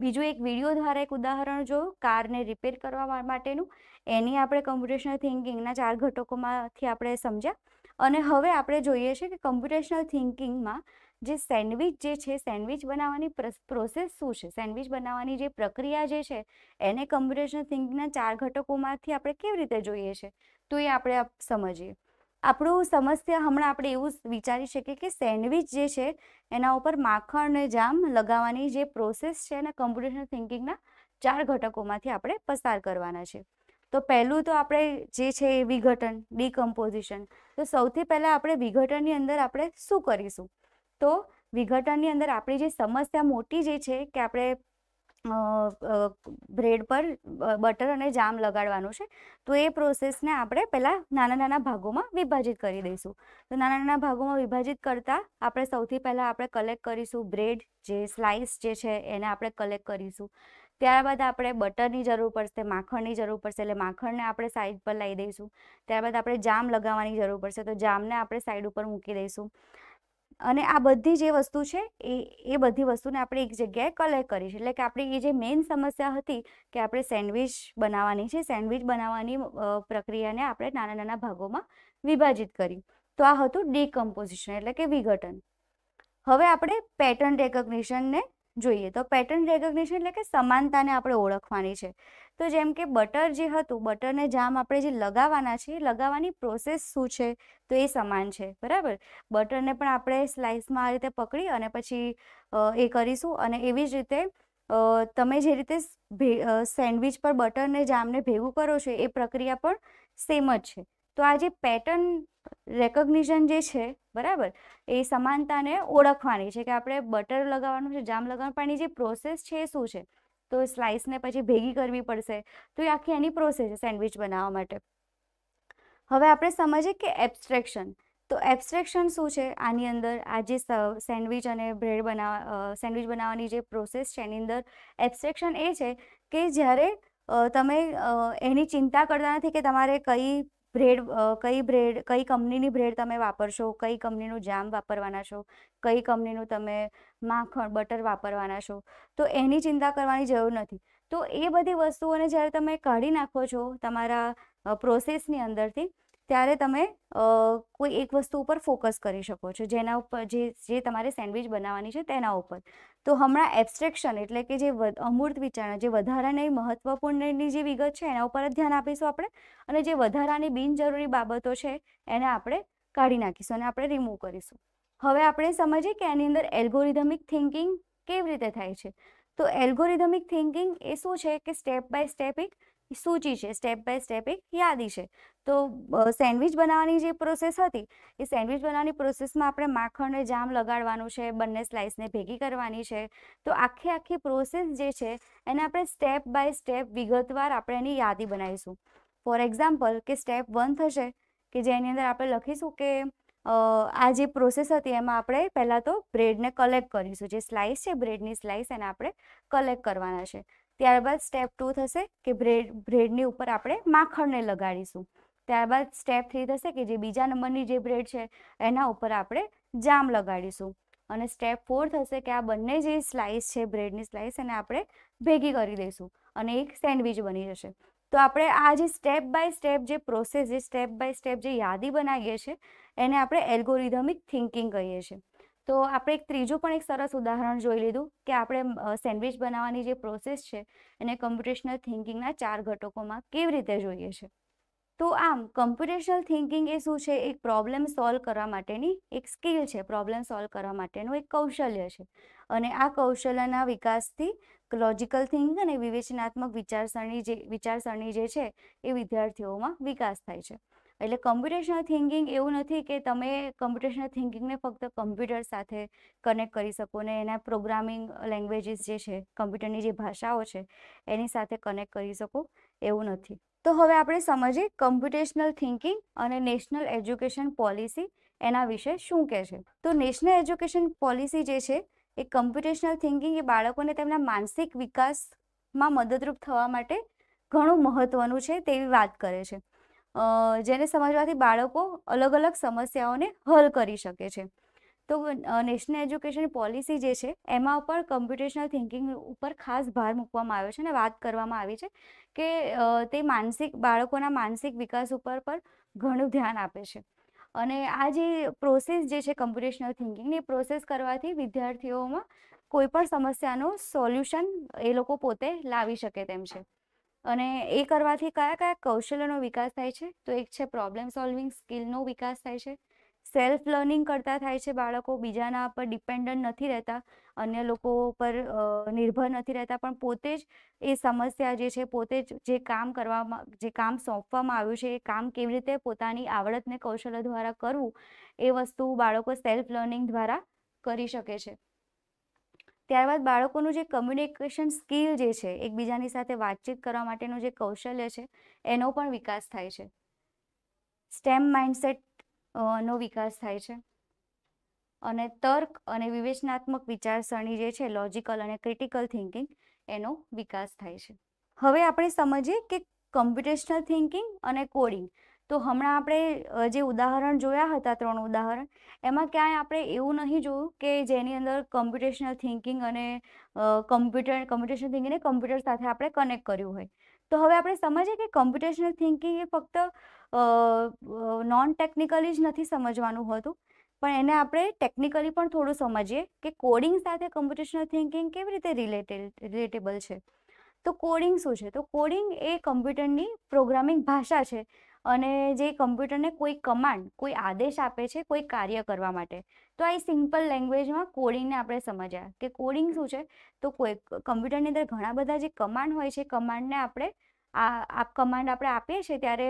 Speaker 1: બીજું એક વિડીયો દ્વારા એક ઉદાહરણ જોયું કારને રિપેર કરવા માટેનું એની આપણે કમ્પ્યુટેશનલ થિંકિંગના ચાર ઘટકોમાંથી આપણે સમજ્યા અને હવે આપણે જોઈએ છે કે કમ્પ્યુટેશનલ થિંકિંગમાં જે સેન્ડવિચ જે છે સેન્ડવિચ બનાવવાની પ્રોસેસ શું છે સેન્ડવિચ બનાવવાની જે પ્રક્રિયા જે છે એને કમ્પ્યુટેશનલ થિંકિંગના ચાર ઘટકોમાંથી આપણે કેવી રીતે જોઈએ છે તો એ આપણે સમજીએ આપણું સમસ્યા હમણાં આપણે એવું વિચારી શકીએ કે સેન્ડવિચ જે છે એના ઉપર માખણ ને જામ લગાવવાની જે પ્રોસેસ છે એના કોમ્પ્યુટેશનલ થિંકિંગના ચાર ઘટકોમાંથી આપણે પસાર કરવાના છે તો પહેલું તો આપણે જે છે એ વિઘટન ડીકમ્પોઝિશન તો સૌથી પહેલાં આપણે વિઘટનની અંદર આપણે શું કરીશું તો વિઘટનની અંદર આપણી જે સમસ્યા મોટી જે છે કે આપણે બ્રેડ પર બટર અને જામ લગાડવાનું છે તો એ પ્રોસેસને આપણે પહેલાં નાના નાના ભાગોમાં વિભાજિત કરી દઈશું તો નાના નાના ભાગોમાં વિભાજિત કરતાં આપણે સૌથી પહેલાં આપણે કલેક્ટ કરીશું બ્રેડ જે સ્લાઇસ જે છે એને આપણે કલેક્ટ કરીશું ત્યારબાદ આપણે બટરની જરૂર પડશે માખણની જરૂર પડશે એટલે માખણને આપણે સાઈડ પર લઈ દઈશું ત્યારબાદ આપણે જામ લગાવવાની જરૂર પડશે તો જામને આપણે સાઈડ ઉપર મૂકી દઈશું અને આ બધી જે વસ્તુ છે એ એ બધી વસ્તુને આપણે એક જગ્યાએ કલેક્ટ કરીશ એટલે કે આપણી એ જે મેઇન સમસ્યા હતી કે આપણે સેન્ડવિચ બનાવવાની છે સેન્ડવિચ બનાવવાની પ્રક્રિયાને આપણે નાના નાના ભાગોમાં વિભાજિત કરી તો આ હતું ડીકમ્પોઝિશન એટલે કે વિઘટન હવે આપણે પેટર્ન રેકગ્નિશનને જોઈએ તો પેટર્ન રેકોગ્નિશન એટલે કે સમાનતાને આપણે ઓળખવાની છે તો જેમ કે બટર જે હતું બટરને જામ આપણે જે લગાવવાના છે લગાવવાની પ્રોસેસ શું છે તો એ સમાન છે બરાબર બટરને પણ આપણે સ્લાઇસમાં આ રીતે પકડી અને પછી એ કરીશું અને એવી જ રીતે તમે જે રીતે સેન્ડવિચ પર બટરને જામને ભેગું કરો છો એ પ્રક્રિયા પણ સેમ જ છે તો આ જે પેટર્ન રેકોગ્નિશન જે છે બરાબર એ સમાનતાને ઓળખવાની છે કે આપણે બટર લગાવવાનું છે જામ લગાવવાનું પણ જે પ્રોસેસ છે શું છે તો સ્લાઇસને પછી ભેગી કરવી પડશે તો એ આખી એની પ્રોસેસ છે સેન્ડવિચ બનાવવા માટે હવે આપણે સમજીએ કે એબ્સ્ટ્રેક્શન તો એબ્સ્ટ્રેક્શન શું છે આની અંદર આ જે સેન્ડવિચ અને બ્રેડ બનાવવા સેન્ડવિચ બનાવવાની જે પ્રોસેસ છે એની અંદર એબસ્ટ્રેક્શન એ છે કે જ્યારે તમે એની ચિંતા કરતા નથી કે તમારે કઈ બ્રેડ કઈ બ્રેડ કઈ કંપનીની બ્રેડ તમે વાપરશો કઈ કંપનીનું જામ વાપરવાના છો કઈ કંપનીનું તમે માખણ બટર વાપરવાના છો તો એની ચિંતા કરવાની જરૂર નથી તો એ બધી વસ્તુઓને જ્યારે તમે કાઢી નાખો છો તમારા પ્રોસેસની અંદરથી ત્યારે તમે કોઈ એક વસ્તુ ઉપર ફોકસ કરી શકો છો જેના ઉપર જે જે તમારે સેન્ડવિચ બનાવવાની છે તેના ઉપર તો હમણાં એબ્સ્ટ્રેક્શન એટલે કે જે અમૂર્ત વિચારણા જે વધારાની મહત્વપૂર્ણની જે વિગત છે એના ઉપર જ ધ્યાન આપીશું આપણે અને જે વધારાની બિનજરૂરી બાબતો છે એને આપણે કાઢી નાખીશું અને આપણે રિમૂવ કરીશું હવે આપણે સમજીએ કે એની અંદર એલ્ગોરિધમિક થિંકિંગ કેવી રીતે થાય છે તો એલ્ગોરિધમિક થિંકિંગ એ શું છે કે સ્ટેપ બાય સ્ટેપ એક સૂચિ છે સ્ટેપ બાય સ્ટેપ એક યાદી છે તો સેન્ડવિચ બનાવવાની જે પ્રોસેસ હતી એ સેન્ડવિચ બનાવવાની પ્રોસેસમાં આપણે માખણને જામ લગાડવાનું છે બંને સ્લાઇસને ભેગી કરવાની છે તો આખી આખી પ્રોસેસ જે છે એને આપણે સ્ટેપ બાય સ્ટેપ વિગતવાર આપણે એની યાદી બનાવીશું ફોર એક્ઝામ્પલ કે સ્ટેપ વન થશે કે જેની અંદર આપણે લખીશું કે આ જે પ્રોસેસ હતી એમાં આપણે પહેલાં તો બ્રેડને કલેક્ટ કરીશું જે સ્લાઇસ છે બ્રેડની સ્લાઇસ એને આપણે કલેક્ટ કરવાના છે ત્યારબાદ સ્ટેપ ટુ થશે કે બ્રેડ બ્રેડની ઉપર આપણે માખણને લગાડીશું ત્યારબાદ સ્ટેપ થ્રી થશે કે જે બીજા નંબરની જે બ્રેડ છે એના ઉપર આપણે જામ લગાડીશું અને સ્ટેપ ફોર થશે કે આ બંને જે સ્લાઇસ છે બ્રેડની સ્લાઇસ એને આપણે ભેગી કરી દઈશું અને એક સેન્ડવીચ બની જશે તો આપણે આ જે સ્ટેપ બાય સ્ટેપ જે પ્રોસેસ જે સ્ટેપ બાય સ્ટેપ જે યાદી બનાવીએ છીએ એને આપણે એલ્ગોરિધમિક થિંકિંગ કહીએ છીએ તો આપણે એક ત્રીજું પણ એક સરસ ઉદાહરણ જોઈ લીધું કે આપણે સેન્ડવિચ બનાવવાની જે પ્રોસેસ છે એને કોમ્પ્યુટેશનલ થિંકિંગના ચાર ઘટકોમાં કેવી રીતે જોઈએ છે તો આમ કોમ્પ્યુટેશનલ થિંકિંગ એ શું છે એક પ્રોબ્લેમ સોલ્વ કરવા માટેની એક સ્કિલ છે પ્રોબ્લેમ સોલ્વ કરવા માટેનું એક કૌશલ્ય છે અને આ કૌશલ્યના વિકાસથી લોજિકલ થિંકિંગ અને વિવેચનાત્મક વિચારસરણી જે વિચારસરણી જે છે એ વિદ્યાર્થીઓમાં વિકાસ થાય છે એટલે કમ્પ્યુટેશનલ થિંકિંગ એવું નથી કે તમે કોમ્પ્યુટેશનલ થિંકિંગને ફક્ત કમ્પ્યુટર સાથે કનેક્ટ કરી શકો ને એના પ્રોગ્રામિંગ લેંગ્વેજીસ જે છે કમ્પ્યુટરની જે ભાષાઓ છે એની સાથે કનેક્ટ કરી શકો એવું નથી તો હવે આપણે સમજીએ કમ્પ્યુટેશનલ થિંકિંગ અને નેશનલ એજ્યુકેશન પોલિસી એના વિશે શું કહે છે તો નેશનલ એજ્યુકેશન પોલિસી જે છે એ કમ્પ્યુટેશનલ થિંકિંગ એ બાળકોને તેમના માનસિક વિકાસમાં મદદરૂપ થવા માટે ઘણું મહત્વનું છે તેવી વાત કરે છે જેને સમજવાથી બાળકો અલગ અલગ સમસ્યાઓને હલ કરી શકે છે તો નેશનલ એજ્યુકેશન પોલિસી જે છે એમાં ઉપર કમ્પ્યુટેશનલ થિંકિંગ ઉપર ખાસ ભાર મૂકવામાં આવ્યો છે અને વાત કરવામાં આવી છે કે તે માનસિક બાળકોના માનસિક વિકાસ ઉપર પણ ઘણું ધ્યાન આપે છે અને આ જે પ્રોસેસ જે છે કમ્પ્યુટેશનલ થિંકિંગની પ્રોસેસ કરવાથી વિદ્યાર્થીઓમાં કોઈ પણ સમસ્યાનું સોલ્યુશન એ લોકો પોતે લાવી શકે તેમ છે અને એ કરવાથી કયા કયા કૌશલ્યનો વિકાસ થાય છે તો એક છે પ્રોબ્લેમ સોલ્વિંગ સ્કિલનો વિકાસ થાય છે સેલ્ફ લર્નિંગ કરતા થાય છે બાળકો બીજાના પર ડિપેન્ડન્ટ નથી રહેતા અન્ય લોકો પર નિર્ભર નથી રહેતા પણ પોતે જ એ સમસ્યા જે છે પોતે જ જે કામ કરવામાં જે કામ સોંપવામાં આવ્યું છે એ કામ કેવી રીતે પોતાની આવડતને કૌશલ્ય દ્વારા કરવું એ વસ્તુ બાળકો સેલ્ફ લર્નિંગ દ્વારા કરી શકે છે ત્યારબાદ બાળકોનું જે કમ્યુનિકેશન સ્કિલ જે છે એકબીજાની સાથે વાતચીત કરવા માટેનું જે કૌશલ્ય છે એનો પણ વિકાસ થાય છે સ્ટેમ માઇન્ડસેટ નો વિકાસ થાય છે અને તર્ક અને વિવેચનાત્મક વિચારસરણી જે છે લોજિકલ અને ક્રિટિકલ થિંકિંગ એનો વિકાસ થાય છે હવે આપણે સમજીએ કે કમ્પ્યુટેશનલ થિંકિંગ અને કોડિંગ તો હમણાં આપણે જે ઉદાહરણ જોયા હતા ત્રણ ઉદાહરણ એમાં ક્યાંય આપણે એવું નહીં જોયું કે જેની અંદર કોમ્પ્યુટેશનલ થિંકિંગ અને કમ્પ્યુટર કોમ્પ્યુટેશનલ થિંકિંગને કમ્પ્યુટર સાથે આપણે કનેક્ટ કર્યું હોય તો હવે આપણે સમજીએ કે કોમ્પ્યુટેશનલ થિંકિંગ એ ફક્ત નોન ટેકનિકલી જ નથી સમજવાનું હોતું પણ એને આપણે ટેકનિકલી પણ થોડું સમજીએ કે કોડિંગ સાથે કમ્પ્યુટેશનલ થિંકિંગ કેવી રીતે રિલેટેડ રિલેટેબલ છે તો કોડિંગ શું છે તો કોડિંગ એ કમ્પ્યુટરની પ્રોગ્રામિંગ ભાષા છે અને જે કમ્પ્યુટરને કોઈ કમાન્ડ કોઈ આદેશ આપે છે કોઈ કાર્ય કરવા માટે તો આ સિમ્પલ લેંગ્વેજમાં કોડિંગને આપણે સમજ્યા કે કોડિંગ શું છે તો કોઈ કમ્પ્યુટરની અંદર ઘણા બધા જે કમાન્ડ હોય છે કમાન્ડને આપણે આ કમાન્ડ આપણે આપીએ છીએ ત્યારે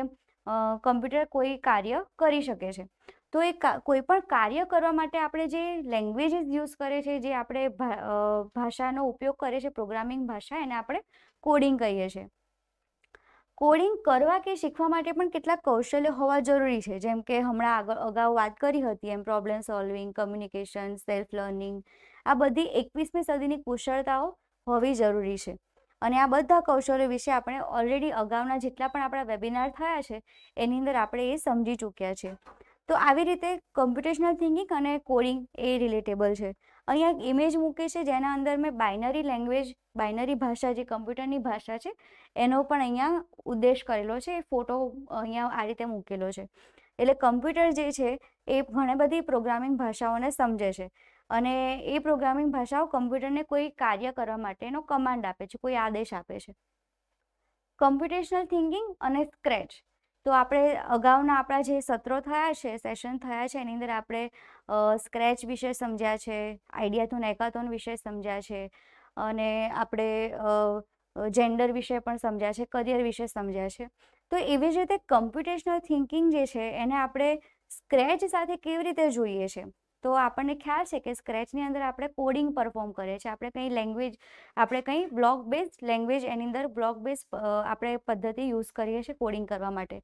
Speaker 1: કમ્પ્યુટર કોઈ કાર્ય કરી શકે છે તો એ કોઈ પણ કાર્ય કરવા માટે આપણે જે લેંગ્વેજીસ યુઝ કરે છે જે આપણે ભાષાનો ઉપયોગ કરે છે પ્રોગ્રામિંગ ભાષા એને આપણે કોડિંગ કહીએ છીએ કોડિંગ કરવા કે શીખવા માટે પણ કેટલાક કૌશલ્યો હોવા જરૂરી છે જેમ કે હમણાં આગળ અગાઉ વાત કરી હતી એમ problem solving communication self learning આ બધી એકવીસમી સદીની કુશળતાઓ હોવી જરૂરી છે અને આ બધા કૌશલ્યો વિશે આપણે ઓલરેડી અગાઉના જેટલા પણ આપણા વેબિનાર થયા છે એની અંદર આપણે એ સમજી ચૂક્યા છે તો આવી રીતે કોમ્પ્યુટેશનલ થિંકિંગ અને કોડિંગ એ રિલેટેબલ છે અહીંયા એક ઇમેજ મૂકી છે જેના અંદર મેં બાઇનરી લેંગ્વેજ બાઇનરી ભાષા જે કમ્પ્યુટરની ભાષા છે એનો પણ અહીંયા ઉદ્દેશ કરેલો છે એ ફોટો અહીંયા આ રીતે મૂકેલો છે એટલે કમ્પ્યુટર જે છે એ ઘણી બધી પ્રોગ્રામિંગ ભાષાઓને સમજે છે અને એ પ્રોગ્રામિંગ ભાષાઓ કમ્પ્યુટરને કોઈ કાર્ય કરવા માટેનો કમાન્ડ આપે છે કોઈ આદેશ આપે છે કમ્પ્યુટેશનલ થિંકિંગ અને સ્ક્રેચ તો આપણે અગાઉના આપણા જે સત્રો થયા છે સેશન થયા છે એની અંદર આપણે સ્ક્રેચ વિશે સમજ્યા છે આઈડિયાથોન એકાથોન વિશે સમજ્યા છે અને આપણે જેન્ડર વિશે પણ સમજ્યા છે કરિયર વિશે સમજ્યા છે તો એવી જ રીતે કમ્પ્યુટેશનલ થિંકિંગ જે છે એને આપણે સ્ક્રેચ સાથે કેવી રીતે જોઈએ છે તો આપણને ખ્યાલ છે કે સ્ક્રેચની અંદર આપણે કોડિંગ પરફોર્મ કરીએ છીએ આપણે કંઈ લેંગ્વેજ આપણે કંઈ બ્લોક બેઝ લેંગ્વેજ એની અંદર બ્લોક બેઝ આપણે પદ્ધતિ યુઝ કરીએ છીએ કોડિંગ કરવા માટે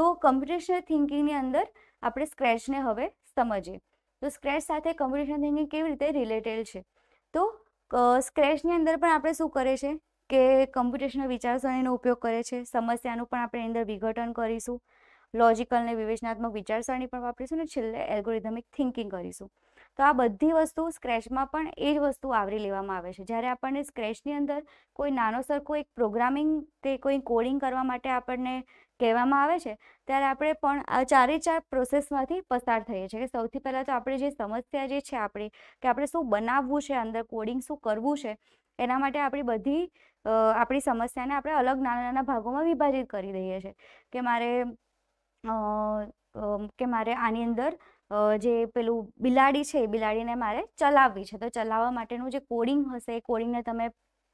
Speaker 1: તો કમ્પ્યુટેશનલ થિંકિંગની અંદર આપણે સ્ક્રેચને હવે સમજીએ તો સ્ક્રેચ સાથે કમ્પ્યુટેશનલ થિંકિંગ કેવી રીતે રિલેટેડ છે તો સ્ક્રેચની અંદર પણ આપણે શું કરે છે કે કમ્પ્યુટેશનલ વિચારસરણીનો ઉપયોગ કરે છે સમસ્યાનું પણ આપણે એની અંદર વિઘટન કરીશું લોજિકલ ને વિવેચનાત્મક વિચારસરણી પણ વાપરીશું અને છેલ્લે એલ્ગોરિધમિક થિંકિંગ કરીશું તો આ બધી વસ્તુ સ્ક્રેચમાં પણ એ જ વસ્તુ આવરી લેવામાં આવે છે જ્યારે આપણને સ્ક્રેચની અંદર કોઈ નાનો સરખો એક પ્રોગ્રામિંગ કે કોઈ કોડિંગ કરવા માટે આપણને કહેવામાં આવે છે ત્યારે આપણે પણ આ ચારે ચાર પ્રોસેસમાંથી પસાર થઈએ છીએ કે સૌથી પહેલાં તો આપણે જે સમસ્યા જે છે આપણી કે આપણે શું બનાવવું છે અંદર કોડિંગ શું કરવું છે એના માટે આપણી બધી આપણી સમસ્યાને આપણે અલગ નાના નાના ભાગોમાં વિભાજિત કરી દઈએ છીએ કે મારે કે મારે આની અંદર જે પેલું બિલાડી છે એ બિલાડીને મારે ચલાવવી છે તો ચલાવવા માટેનું જે કોડિંગ હશે એ કોડિંગને તમે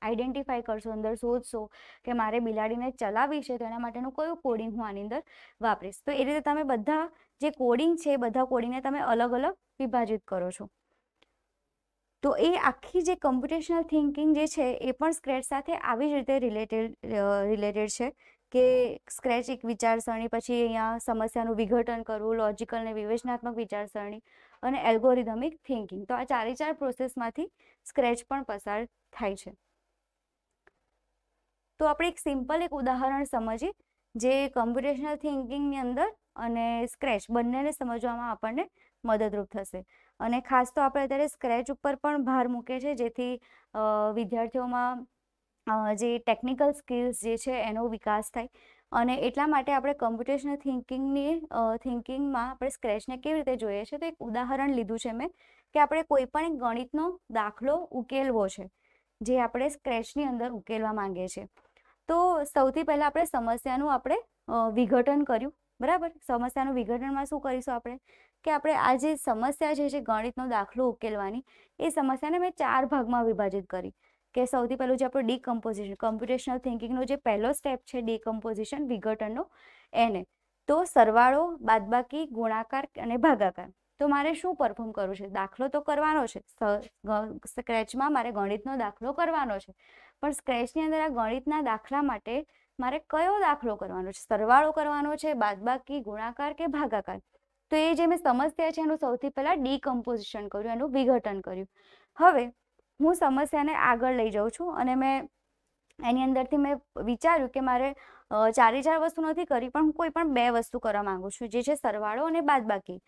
Speaker 1: આઈડેન્ટિફાઈ કરશો અંદર શોધશો કે મારે બિલાડીને ચલાવવી છે તો એના માટેનું કયું કોડિંગ હું આની અંદર વાપરીશ તો એ રીતે તમે બધા જે કોડિંગ છે એ બધા કોડિંગને તમે અલગ અલગ વિભાજિત કરો છો તો એ આખી જે કોમ્પ્યુટેશનલ થિંકિંગ જે છે એ પણ સ્ક્રેચ સાથે આવી જ રીતે રિલેટેડ રિલેટેડ છે કે સ્ક્રેચ એક વિચારસરણી પછી અહીંયા સમસ્યાનું વિઘટન કરવું લોજિકલ ને વિવેચનાત્મક વિચારસરણી અને એલ્ગોરિધમિક થિંકિંગ તો આ ચારે ચાર પ્રોસેસમાંથી સ્ક્રેચ પણ પસાર થાય છે તો આપણે એક સિમ્પલ એક ઉદાહરણ સમજીએ જે કોમ્પ્યુટેશનલ થિંકિંગની અંદર અને સ્ક્રેચ બંનેને સમજવામાં આપણને મદદરૂપ થશે અને ખાસ તો આપણે અત્યારે સ્ક્રેચ ઉપર પણ ભાર મૂકે છે જેથી વિદ્યાર્થીઓમાં જે ટેકનિકલ સ્કિલ્સ જે છે એનો વિકાસ થાય અને એટલા માટે આપણે કોમ્પ્યુટેશનલ થિંકિંગની થિંકિંગમાં આપણે સ્ક્રેચને કેવી રીતે જોઈએ છે તો એક ઉદાહરણ લીધું છે મેં કે આપણે કોઈ પણ ગણિતનો દાખલો ઉકેલવો છે જે આપણે સ્ક્રેચની અંદર ઉકેલવા માંગીએ છીએ તો સૌથી પહેલાં આપણે સમસ્યાનું આપણે વિઘટન કર્યું બરાબર સમસ્યાનું વિઘટનમાં શું કરીશું આપણે કે આપણે આ જે સમસ્યા છે જે ગણિતનો દાખલો ઉકેલવાની એ સમસ્યાને મેં ચાર ભાગમાં વિભાજિત કરી કે સૌથી પહેલું જે આપણું ડીકમ્પોઝિશન કોમ્પ્યુટેશનલ થિંકિંગનો જે પહેલો સ્ટેપ છે ડીકમ્પોઝિશન વિઘટનનો એને તો સરવાળો બાદબાકી ગુણાકાર અને ભાગાકાર તો મારે શું પરફોર્મ કરવું છે દાખલો તો કરવાનો છે સ્ક્રેચમાં મારે ગણિતનો દાખલો કરવાનો છે પણ સ્ક્રેચની અંદર આ ગણિતના દાખલા માટે મારે કયો દાખલો કરવાનો છે સરવાળો કરવાનો છે બાદબાકી ગુણાકાર કે ભાગાકાર તો એ જે મેં સમજ્યા છે એનું સૌથી પહેલાં ડીકમ્પોઝિશન કર્યું એનું વિઘટન કર્યું હવે હું સમસ્યાને આગળ લઈ જાઉં છું અને મેં એની અંદરથી મેં વિચાર્યું કે મારે ચારે ચાર વસ્તુ નથી કરી પણ હું કોઈ પણ બે વસ્તુ કરવા માંગુ છું જે છે સરવાળો અને બાદબાકી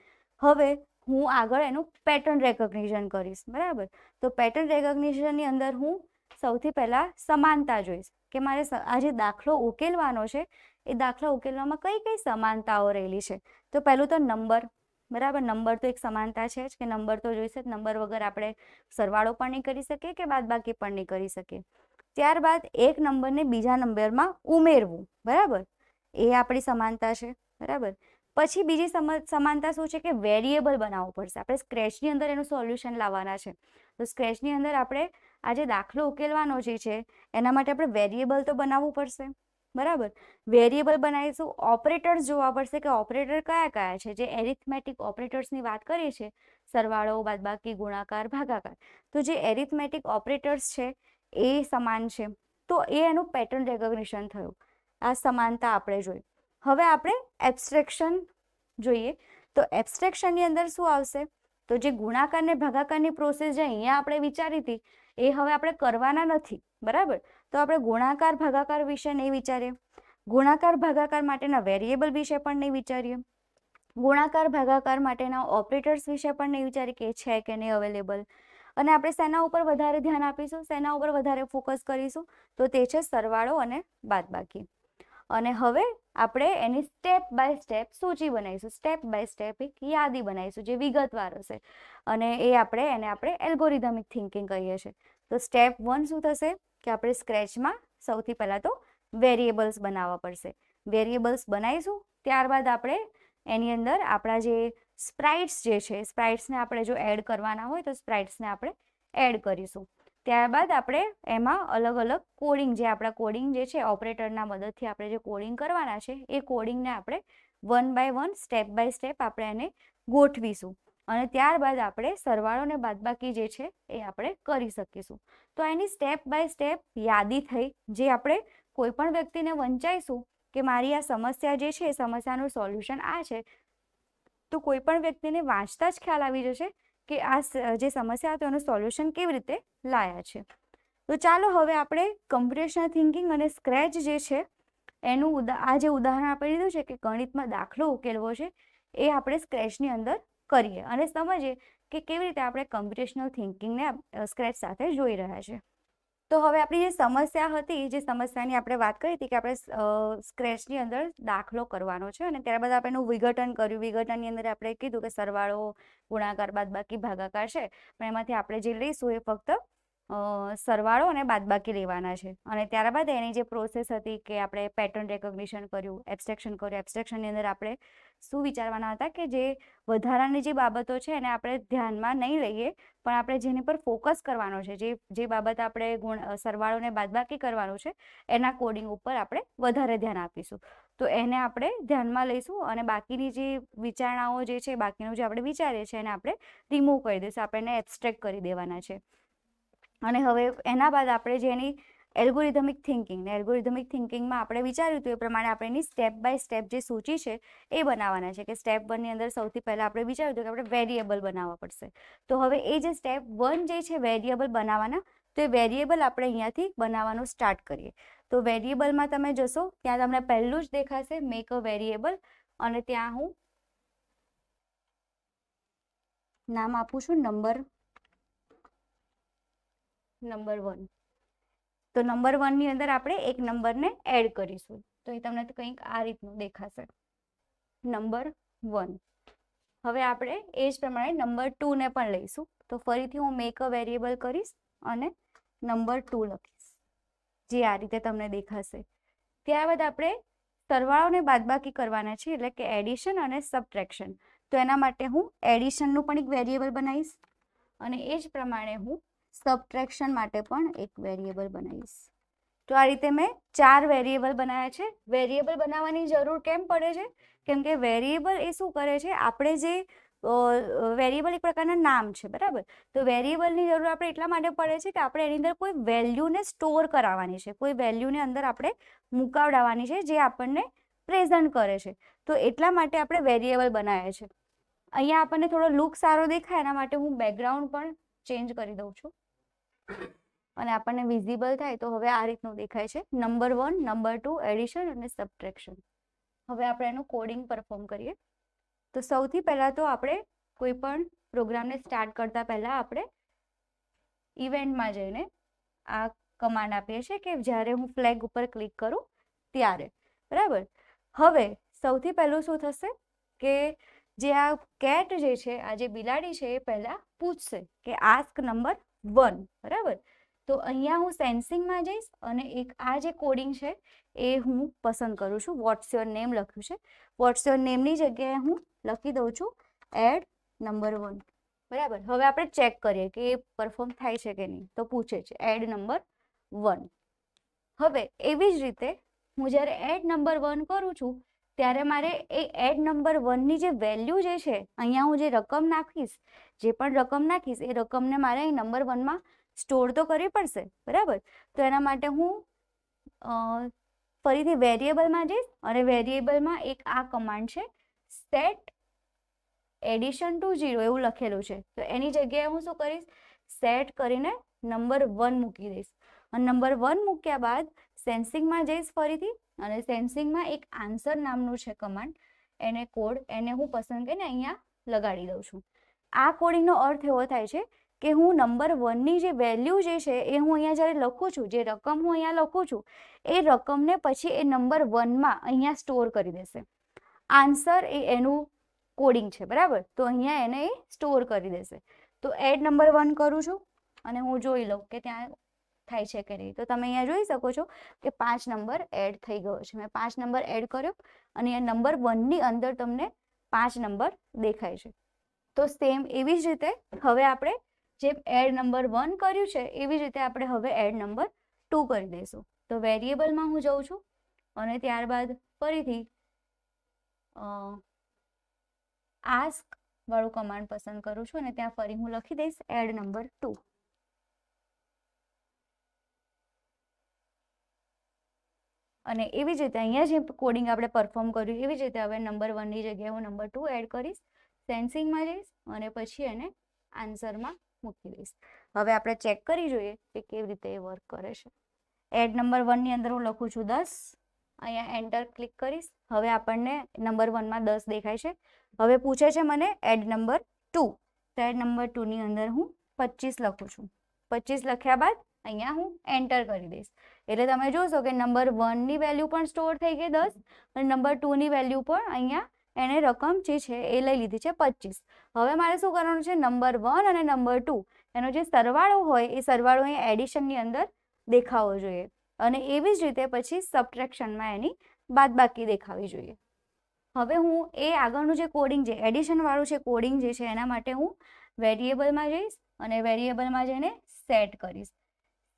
Speaker 1: હવે હું આગળ એનું પેટર્ન રેકોગ્નિશન કરીશ બરાબર તો પેટર્ન રેકોગ્નિશનની અંદર હું સૌથી પહેલાં સમાનતા જોઈશ કે મારે આ જે દાખલો ઉકેલવાનો છે એ દાખલો ઉકેલવામાં કઈ કઈ સમાનતાઓ રહેલી છે તો પહેલું તો નંબર બરાબર નંબર તો એક સમાનતા છે જ કે નંબર તો જોઈશે જ નંબર વગર આપણે સરવાળો પણ નહીં કરી શકીએ કે બાદબાકી પણ નહીં કરી શકીએ ત્યારબાદ એક નંબરને બીજા નંબરમાં ઉમેરવું બરાબર એ આપણી સમાનતા છે બરાબર પછી બીજી સમાનતા શું છે કે વેરિયેબલ બનાવવું પડશે આપણે સ્ક્રેચની અંદર એનું સોલ્યુશન લાવવાના છે તો સ્ક્રેચની અંદર આપણે આ જે દાખલો ઉકેલવાનો જે છે એના માટે આપણે વેરિયેબલ તો બનાવવું પડશે બરાબર વેરિયેબલ બનાવીશું ઓપરેટર્સ જોવા પડશે કે ઓપરેટર કયા કયા છે જે એરિથમેટિક ઓપરેટર્સની વાત કરીએ છીએ સરવાળો બાદબાકી ગુણાકાર ભાગાકાર તો જે એરિથમેટિક ઓપરેટર્સ છે એ સમાન છે તો એ એનું પેટર્ન રેકોગ્નિશન થયું આ સમાનતા આપણે જોઈ હવે આપણે એબ્સ્ટ્રેક્શન જોઈએ તો એબ્સ્ટ્રેક્શનની અંદર શું આવશે તો જે ગુણાકારને ભાગાકારની પ્રોસેસ જે અહીંયા આપણે વિચારી હતી એ હવે આપણે કરવાના નથી બરાબર તો આપણે ગુણાકાર ભાગાકાર વિશે નહીં વિચારીએ ગુણાકાર ભાગાકાર માટેના વેરિયેબલ વિશે પણ નહીં વિચારીએ ગુણાકાર ભાગાકાર માટેના ઓપરેટર્સ વિશે પણ નહીં વિચારીએ કે છે કે નહીં અવેલેબલ અને આપણે સેના ઉપર વધારે ધ્યાન આપીશું સેના ઉપર વધારે ફોકસ કરીશું તો તે છે સરવાળો અને બાદબાકી અને હવે આપણે એની સ્ટેપ બાય સ્ટેપ સૂચિ બનાવીશું સ્ટેપ બાય સ્ટેપ એક યાદી બનાવીશું જે વિગતવાર હશે અને એ આપણે એને આપણે એલ્ગોરિધમિક થિંકિંગ કહીએ છીએ તો સ્ટેપ વન શું થશે કે આપણે સ્ક્રેચમાં સૌથી પહેલાં તો વેરિયેબલ્સ બનાવવા પડશે વેરિયેબલ્સ બનાવીશું ત્યારબાદ આપણે એની અંદર આપણા જે સ્પ્રાઇટ્સ જે છે સ્પ્રાઇટ્સને આપણે જો એડ કરવાના હોય તો સ્પ્રાઇટ્સને આપણે એડ કરીશું ત્યારબાદ આપણે એમાં અલગ અલગ કોડિંગ જે આપણા કોડિંગ જે છે ઓપરેટરના મદદથી આપણે જે કોડિંગ કરવાના છે એ કોડિંગને આપણે one by one step by step આપણે એને ગોઠવીશું અને ત્યારબાદ આપણે સરવાળો ને બાદબાકી જે છે એ આપણે કરી શકીશું તો એની સ્ટેપ બાય સ્ટેપ યાદી થઈ જે આપણે કોઈ પણ વ્યક્તિને વંચાઈશું કે મારી આ સમસ્યા જે છે એ સમસ્યાનું સોલ્યુશન આ છે તો કોઈ પણ વ્યક્તિને વાંચતા જ ખ્યાલ આવી જશે કે આ જે સમસ્યા હતો એનું સોલ્યુશન કેવી રીતે લાયા છે તો ચાલો હવે આપણે કમ્પ્યુટેશનલ થિંકિંગ અને સ્ક્રેચ જે છે એનું આ જે ઉદાહરણ આપણે લીધું છે કે ગણિતમાં દાખલો ઉકેલવો છે એ આપણે સ્ક્રેચની અંદર કરીએ અને સમજીએ કે કેવી રીતે આપણે કમ્પ્યુટેશનલ થિંકિંગને સ્ક્રેચ સાથે જોઈ રહ્યા છે તો હવે આપણી જે સમસ્યા હતી જે સમસ્યાની આપણે વાત કરી હતી કે આપણે સ્ક્રેચની અંદર દાખલો કરવાનો છે અને ત્યારબાદ આપણે એનું વિઘટન કર્યું વિઘટનની અંદર આપણે કીધું કે સરવાળો ગુણાકાર બાદ બાકી ભાગાકાર છે પણ એમાંથી આપણે જે લઈશું એ ફક્ત સરવાળો અને બાદબાકી લેવાના છે અને ત્યારબાદ એની જે પ્રોસેસ હતી કે આપણે પેટર્ન રેકોગ્નિશન કર્યું એબ્સ્ટ્રેક્શન કર્યું એબસ્ટ્રેક્શનની અંદર આપણે શું વિચારવાના હતા કે જે વધારાની જે બાબતો છે એને આપણે ધ્યાનમાં નહીં લઈએ પણ આપણે જેની પર ફોકસ કરવાનો છે જે જે બાબત આપણે ગુણ સરવાળોને ને બાદબાકી કરવાનું છે એના કોડિંગ ઉપર આપણે વધારે ધ્યાન આપીશું તો એને આપણે ધ્યાનમાં લઈશું અને બાકીની જે વિચારણાઓ જે છે બાકીનું જે આપણે વિચારીએ છીએ એને આપણે રિમૂવ કરી દઈશું આપણે એને એબ્સ્ટ્રેક્ટ કરી દેવાના છે અને હવે એના બાદ આપણે જેની એલ્ગોરિધમિક થિંકિંગ ને એલ્ગોરિધમિક થિંકિંગમાં આપણે વિચાર્યું હતું એ પ્રમાણે આપણે એની સ્ટેપ બાય સ્ટેપ જે સૂચિ છે એ બનાવવાના છે કે સ્ટેપ વનની અંદર સૌથી પહેલાં આપણે વિચાર્યું હતું કે આપણે વેરિયેબલ બનાવવા પડશે તો હવે એ જે સ્ટેપ વન જે છે વેરિયેબલ બનાવવાના તો એ વેરિયેબલ આપણે અહીંયાથી બનાવવાનું સ્ટાર્ટ કરીએ તો વેરિયેબલમાં તમે જશો ત્યાં તમને પહેલું જ દેખાશે મેક અ વેરિયેબલ અને ત્યાં હું નામ આપું છું નંબર નંબર વન તો નંબર વનની અંદર આપણે એક નંબરને એડ કરીશું તો એ તમને કંઈક આ રીતનું દેખાશે નંબર વન હવે આપણે એ જ પ્રમાણે નંબર ટુને પણ લઈશું તો ફરીથી હું મેક અ વેરિયેબલ કરીશ અને નંબર ટુ લખીશ જે આ રીતે તમને દેખાશે ત્યારબાદ આપણે સરવાળોને બાદબાકી કરવાના છે એટલે કે એડિશન અને સબટ્રેક્શન તો એના માટે હું એડિશનનું પણ એક વેરિયેબલ બનાવીશ અને એ જ પ્રમાણે હું સબટ્રેક્શન માટે પણ એક વેરિયેબલ બનાવીશ તો આ રીતે મેં ચાર વેરિયેબલ બનાવ્યા છે વેરિયેબલ બનાવવાની જરૂર કેમ પડે છે કેમ કે વેરિયેબલ એ શું કરે છે આપણે જે વેરિયેબલ એક પ્રકારના નામ છે બરાબર તો વેરિયેબલની જરૂર આપણે એટલા માટે પડે છે કે આપણે એની અંદર કોઈ વેલ્યુને સ્ટોર કરાવવાની છે કોઈ વેલ્યુને અંદર આપણે મુકાવડાવવાની છે જે આપણને પ્રેઝન્ટ કરે છે તો એટલા માટે આપણે વેરિયેબલ બનાવ્યા છે અહીંયા આપણને થોડો લુક સારો દેખાય એના માટે હું બેકગ્રાઉન્ડ પણ ચેન્જ કરી દઉં છું અને આપણને વિઝિબલ થાય તો હવે આ રીતનું દેખાય છે number one number two addition અને સબટ્રેક્શન હવે આપણે એનું કોડિંગ પરફોર્મ કરીએ તો સૌથી પહેલાં તો આપણે કોઈ પણ પ્રોગ્રામને સ્ટાર્ટ કરતા પહેલાં આપણે ઇવેન્ટમાં જઈને આ કમાન્ડ આપીએ છીએ કે જ્યારે હું ફ્લેગ ઉપર ક્લિક કરું ત્યારે બરાબર હવે સૌથી પહેલું શું થશે કે જે આ કેટ જે છે આ જે બિલાડી છે એ પહેલાં પૂછશે કે આસ્ક નંબર વન બરાબર તો અહીંયા હું સેન્સિંગમાં જઈશ અને એક આ જે કોડિંગ છે એ હું પસંદ કરું છું વોટ્સ યોર નેમ લખ્યું છે વોટ્સ યોર નેમની જગ્યાએ હું લખી દઉં છું એડ નંબર વન બરાબર હવે આપણે ચેક કરીએ કે એ પરફોર્મ થાય છે કે નહીં તો પૂછે છે એડ નંબર વન હવે એવી જ રીતે હું જ્યારે એડ નંબર વન કરું છું ત્યારે મારે એ એડ નંબર વનની જે વેલ્યુ જે છે અહીંયા હું જે રકમ નાખીશ જે પણ રકમ નાખીશ એ રકમને મારે અહીં નંબર વનમાં સ્ટોર તો કરવી પડશે બરાબર તો એના માટે હું ફરીથી વેરિયેબલમાં જઈશ અને વેરિયેબલમાં એક આ કમાન્ડ છે સેટ એડિશન ટુ ઝીરો એવું લખેલું છે તો એની જગ્યાએ હું શું કરીશ સેટ કરીને નંબર વન મૂકી દઈશ અને નંબર વન મૂક્યા બાદ સેન્સિંગમાં જઈશ ફરીથી અને સેન્સિંગમાં એક આન્સર નામનું છે કમાન્ડ એને કોડ એને હું પસંદ કરીને અહીંયા લગાડી દઉં છું આ કોડિંગનો અર્થ એવો થાય છે કે હું નંબર વનની જે વેલ્યુ જે છે એ હું અહીંયા જ્યારે લખું છું જે રકમ હું અહીંયા લખું છું એ રકમને પછી એ નંબર વનમાં અહીંયા સ્ટોર કરી દેશે આન્સર એ એનું કોડિંગ છે બરાબર તો અહીંયા એને એ સ્ટોર કરી દેશે તો એડ નંબર વન કરું છું અને હું જોઈ લઉં કે ત્યાં થાય છે કે નહીં તો તમે અહીંયા જોઈ શકો છો કે પાંચ નંબર એડ થઈ ગયો છે મેં પાંચ નંબર એડ કર્યો અને અહીંયા નંબર વનની અંદર તમને પાંચ નંબર દેખાય છે તો સેમ એવી જ રીતે હવે આપણે જે એડ નંબર વન કર્યું છે એવી જ રીતે આપણે હવે એડ નંબર ટુ કરી દઈશું તો વેરિયેબલમાં હું જઉં છું અને ત્યારબાદ ફરીથી આસ્ક વાળું કમાન્ડ પસંદ કરું છું અને ત્યાં ફરી હું લખી દઈશ એડ નંબર ટુ અને એવી જ રીતે અહીંયા જે કોડિંગ આપણે પરફોર્મ કર્યું એવી જ રીતે હવે નંબર વનની જગ્યાએ હું નંબર ટુ એડ કરીશ સેન્સિંગમાં જઈશ અને પછી એને આન્સરમાં મૂકી દઈશ હવે આપણે ચેક કરી જોઈએ કે કેવી રીતે એ વર્ક કરે છે એડ નંબર વનની અંદર હું લખું છું દસ અહીંયા એન્ટર ક્લિક કરીશ હવે આપણને નંબર વનમાં દસ દેખાય છે હવે પૂછે છે મને એડ નંબર ટુ તો એડ નંબર ટુની અંદર હું પચીસ લખું છું પચીસ લખ્યા બાદ અહીંયા હું એન્ટર કરી દઈશ એટલે તમે જોશો કે નંબર વનની વેલ્યુ પણ સ્ટોર થઈ ગઈ દસ અને નંબર ટુની વેલ્યુ પણ અહીંયા એણે રકમ જે છે એ લઈ લીધી છે પચીસ હવે મારે શું કરવાનું છે નંબર વન અને નંબર ટુ એનો જે સરવાળો હોય એ સરવાળો અહીંયા એડિશનની અંદર દેખાવો જોઈએ અને એવી જ રીતે પછી સબટ્રેક્શનમાં એની બાદબાકી દેખાવી જોઈએ હવે હું એ આગળનું જે કોડિંગ છે એડિશનવાળું છે કોડિંગ જે છે એના માટે હું વેરિયેબલમાં જઈશ અને વેરિયેબલમાં જઈને સેટ કરીશ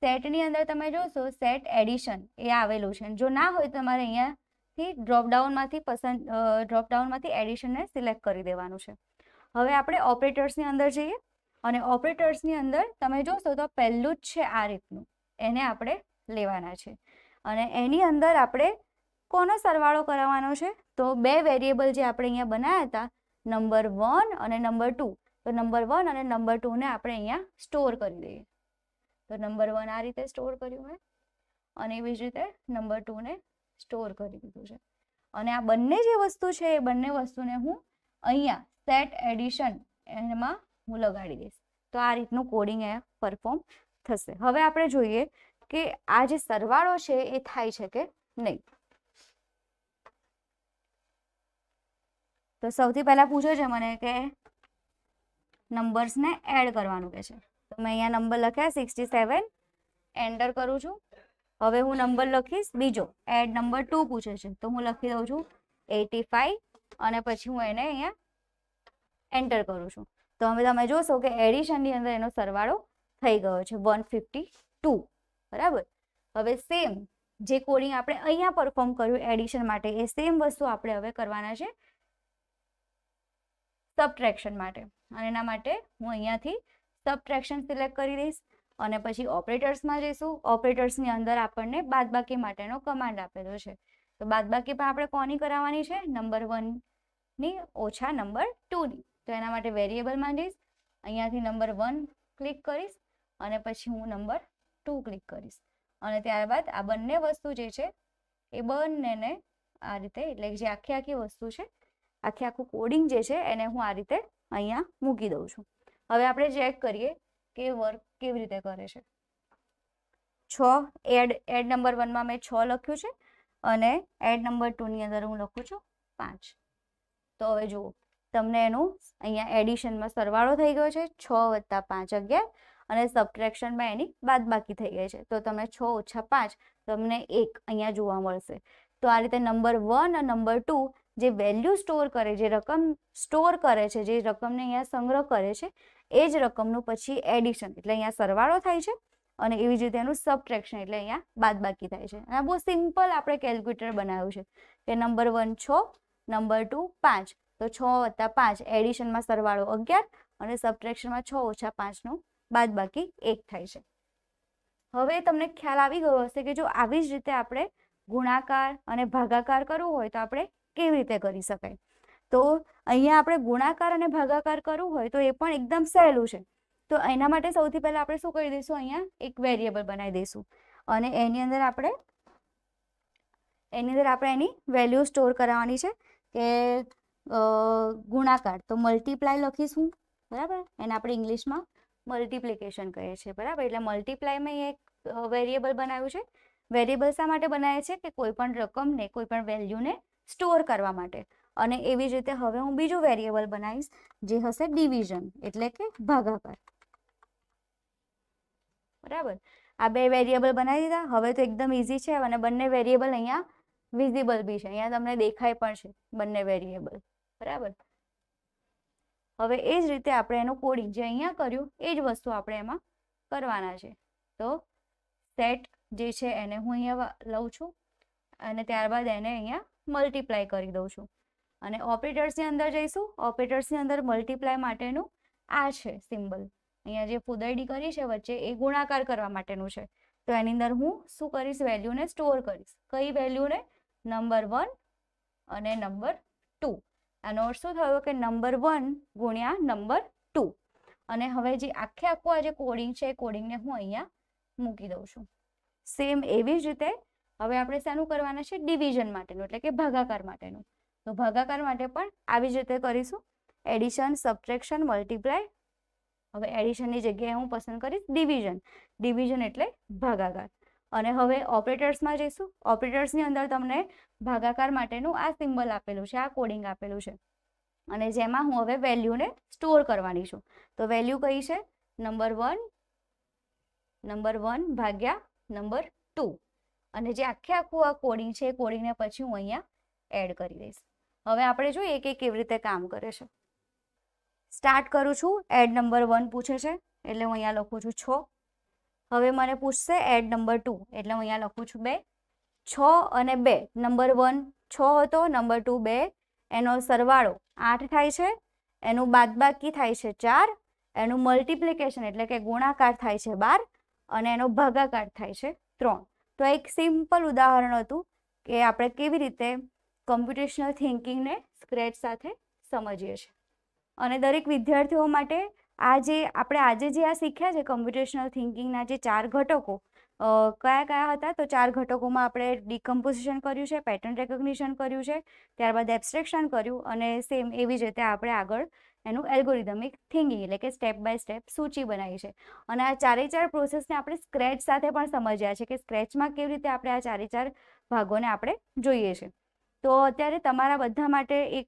Speaker 1: સેટની અંદર તમે જોશો સેટ એડિશન એ આવેલું છે જો ના હોય તમારે અહીંયાથી ડ્રોપડાઉનમાંથી પસંદ ડ્રોપડાઉનમાંથી એડિશનને સિલેક્ટ કરી દેવાનું છે હવે આપણે ઓપરેટર્સની અંદર જઈએ અને ઓપરેટર્સની અંદર તમે જોશો તો પહેલું જ છે આ રીતનું એને આપણે લેવાના છે અને એની અંદર આપણે કોનો સરવાળો કરાવવાનો છે તો બે વેરિયેબલ જે આપણે અહીંયા બનાવ્યા હતા નંબર વન અને નંબર ટુ તો નંબર વન અને નંબર ટુને આપણે અહીંયા સ્ટોર કરી દઈએ તો નંબર વન આ રીતે સ્ટોર કર્યું મેં અને એવી જ રીતે નંબર ટુને સ્ટોર કરી દીધું છે અને આ બંને જે વસ્તુ છે એ બંને વસ્તુને હું અહીંયા સેટ એડિશન એમાં હું લગાડી દઈશ તો આ રીતનું કોડિંગ એ પરફોર્મ થશે હવે આપણે જોઈએ કે આ જે સરવાળો છે એ થાય છે કે નહીં તો સૌથી પહેલાં પૂછો છે મને કે નંબર્સને એડ કરવાનું કે છે તો મેં અહીંયા નંબર લખ્યા સિક્સટી સેવન એન્ટર કરું છું હવે હું નંબર લખીશ બીજો એડ નંબર ટુ પૂછે છે તો હું લખી દઉં છું એટી ફાઈવ અને પછી હું એને અહીંયા એન્ટર કરું છું તો હવે તમે જોશો કે એડિશનની અંદર એનો સરવાળો થઈ ગયો છે વન ફિફ્ટી ટુ બરાબર હવે સેમ જે કોડિંગ આપણે અહીંયા પરફોર્મ કર્યું એડિશન માટે એ સેમ વસ્તુ આપણે હવે કરવાના છે સબટ્રેક્શન માટે અને એના માટે હું અહીંયાથી સબટ્રેક્શન સિલેક્ટ કરી દઈશ અને પછી ઓપરેટર્સમાં જઈશું ઓપરેટર્સની અંદર આપણને બાદબાકી માટેનો કમાન્ડ આપેલો છે તો બાદબાકી પણ આપણે કોની કરાવવાની છે નંબર વનની ઓછા નંબર ટુની તો એના માટે વેરિયેબલમાં જઈશ અહીંયાથી નંબર વન ક્લિક કરીશ અને પછી હું નંબર ટુ ક્લિક કરીશ અને ત્યારબાદ આ બંને વસ્તુ જે છે એ બંનેને આ રીતે એટલે જે આખી આખી વસ્તુ છે આખી આખું કોડિંગ જે છે એને હું આ રીતે અહીંયા મૂકી દઉં છું હવે આપણે ચેક કરીએ કે વર્ક કેવી રીતે કરે છે છ એડ એડ નંબર વનમાં મેં છ લખ્યું છે અને એડ નંબર ટુની અંદર હું લખું છું પાંચ તો હવે જુઓ તમને એનું અહીંયા એડિશનમાં સરવાળો થઈ ગયો છે છ વત્તા પાંચ અગિયાર અને સબટ્રેક્શનમાં એની બાદ બાકી થઈ ગઈ છે તો તમે છ ઓછા પાંચ તમને એક અહીંયા જોવા મળશે તો આ રીતે નંબર વન અને નંબર ટુ જે વેલ્યુ સ્ટોર કરે જે રકમ સ્ટોર કરે છે જે રકમને અહીંયા સંગ્રહ કરે છે એ જ રકમનું પછી એડિશન એટલે અહીંયા સરવાળો થાય છે અને એવી જ રીતે એનું સબટ્રેક્શન એટલે અહીંયા બાદબાકી થાય છે અને બહુ સિમ્પલ આપણે કેલ્ક્યુલેટર બનાવ્યું છે કે નંબર વન છ નંબર ટુ પાંચ તો છ વત્તા પાંચ એડિશનમાં સરવાળો અગિયાર અને સબટ્રેક્શનમાં છ ઓછા પાંચનું બાદબાકી એક થાય છે હવે તમને ખ્યાલ આવી ગયો હશે કે જો આવી જ રીતે આપણે ગુણાકાર અને ભાગાકાર કરવો હોય તો આપણે કેવી રીતે કરી શકાય તો અહીંયા આપણે ગુણાકાર અને ભાગાકાર કરવું હોય તો એ પણ એકદમ સહેલું છે તો એના માટે સૌથી પહેલાં આપણે શું કરી દઈશું અહીંયા એક વેરિયેબલ બનાવી દઈશું અને એની અંદર આપણે એની અંદર આપણે એની વેલ્યુ સ્ટોર કરાવવાની છે કે ગુણાકાર તો મલ્ટીપ્લાય લખીશું બરાબર એને આપણે ઇંગ્લિશમાં મલ્ટીપ્લિકેશન કહે છે બરાબર એટલે મલ્ટીપ્લાયમાં એક વેરિયેબલ બનાવ્યું છે વેરિયેબલ શા માટે બનાવે છે કે કોઈ પણ રકમને કોઈ પણ વેલ્યુને સ્ટોર કરવા માટે અને એવી જ રીતે હવે હું બીજું વેરિયેબલ બનાવીશ જે હશે ડિવિઝન એટલે કે ભાગાકાર બરાબર આ બે વેરિયેબલ બનાવી દીધા હવે તો એકદમ ઇઝી છે અને બંને વેરિયેબલ અહીંયા વિઝિબલ બી છે અહીંયા તમને દેખાય પણ છે બંને વેરિયેબલ બરાબર હવે એ જ રીતે આપણે એનું કોડિંગ જે અહીંયા કર્યું એ જ વસ્તુ આપણે એમાં કરવાના છે તો સેટ જે છે એને હું અહીંયા લઉં છું અને ત્યારબાદ એને અહીંયા મલ્ટીપ્લાય કરી દઉં છું અને ઓપરેટર્સની અંદર જઈશું ઓપરેટર્સની અંદર મલ્ટીપ્લાય માટેનું આ છે સિમ્બલ અહીંયા જે ફુદરડી કરી છે વચ્ચે એ ગુણાકાર કરવા માટેનું છે તો એની અંદર હું શું કરીશ વેલ્યુને સ્ટોર કરીશ કઈ વેલ્યુને નંબર વન અને નંબર ટુ આનો અર્થ શું થયો કે નંબર વન ગુણ્યા નંબર ટુ અને હવે જે આખે આખું આ જે કોડિંગ છે એ કોડિંગને હું અહીંયા મૂકી દઉં છું સેમ એવી જ રીતે હવે આપણે શાનું કરવાના છે ડિવિઝન માટેનું એટલે કે ભાગાકાર માટેનું તો ભાગાકાર માટે પણ આવી જ રીતે કરીશું એડિશન સબટ્રેક્શન મલ્ટીપ્લાય હવે એડિશનની જગ્યાએ હું પસંદ કરીશ ડિવિઝન ડિવિઝન એટલે ભાગાકાર અને હવે ઓપરેટર્સમાં જઈશું ઓપરેટર્સની અંદર તમને ભાગાકાર માટેનું આ સિમ્બલ આપેલું છે આ કોડિંગ આપેલું છે અને જેમાં હું હવે વેલ્યુને સ્ટોર કરવાની છું તો વેલ્યુ કઈ છે નંબર વન નંબર વન ભાગ્યા નંબર ટુ અને જે આખે આખું આ કોડિંગ છે એ કોડિંગને પછી હું અહીંયા એડ કરી દઈશ હવે આપણે જોઈએ કે કેવી રીતે કામ કરે છે સ્ટાર્ટ કરું છું એડ નંબર વન પૂછે છે એટલે હું અહીંયા લખું છું છ હવે મને પૂછશે એડ નંબર ટુ એટલે હું અહીંયા લખું છું બે છ અને બે નંબર વન છ હતો નંબર ટુ બે એનો સરવાળો આઠ થાય છે એનું બાદબાકી થાય છે ચાર એનું મલ્ટિપ્લિકેશન એટલે કે ગુણાકાર થાય છે બાર અને એનો ભાગાકાર થાય છે ત્રણ તો એક સિમ્પલ ઉદાહરણ હતું કે આપણે કેવી રીતે કોમ્પ્યુટેશનલ થિંકિંગને સ્ક્રેચ સાથે સમજીએ છીએ અને દરેક વિદ્યાર્થીઓ માટે આ જે આપણે આજે જે આ શીખ્યા છે કોમ્પ્યુટેશનલ થિંકિંગના જે ચાર ઘટકો કયા કયા હતા તો ચાર ઘટકોમાં આપણે ડિકમ્પોઝિશન કર્યું છે પેટર્ન રેકોગ્નિશન કર્યું છે ત્યારબાદ એબસ્ટ્રેક્શન કર્યું અને સેમ એવી જ રીતે આપણે આગળ એનું એલ્ગોરિધમિક થિંકિંગ એટલે કે સ્ટેપ બાય સ્ટેપ સૂચિ બનાવી છે અને આ ચારે ચાર પ્રોસેસને આપણે સ્ક્રેચ સાથે પણ સમજ્યા છે કે સ્ક્રેચમાં કેવી રીતે આપણે આ ચારે ચાર ભાગોને આપણે જોઈએ છે તો અત્યારે તમારા બધા માટે એક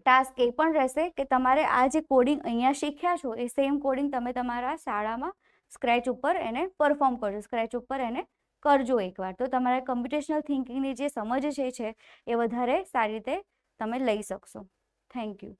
Speaker 1: ટાસ્ક એ પણ રહેશે કે તમારે આ જે કોડિંગ અહીંયા શીખ્યા છો એ સેમ કોડિંગ તમે તમારા શાળામાં સ્ક્રેચ ઉપર એને પરફોર્મ કરજો સ્ક્રેચ ઉપર એને કરજો એકવાર તો તમારા કમ્પ્યુટેશનલ થિંકિંગની જે સમજ છે એ વધારે સારી રીતે તમે લઈ શકશો થેન્ક યુ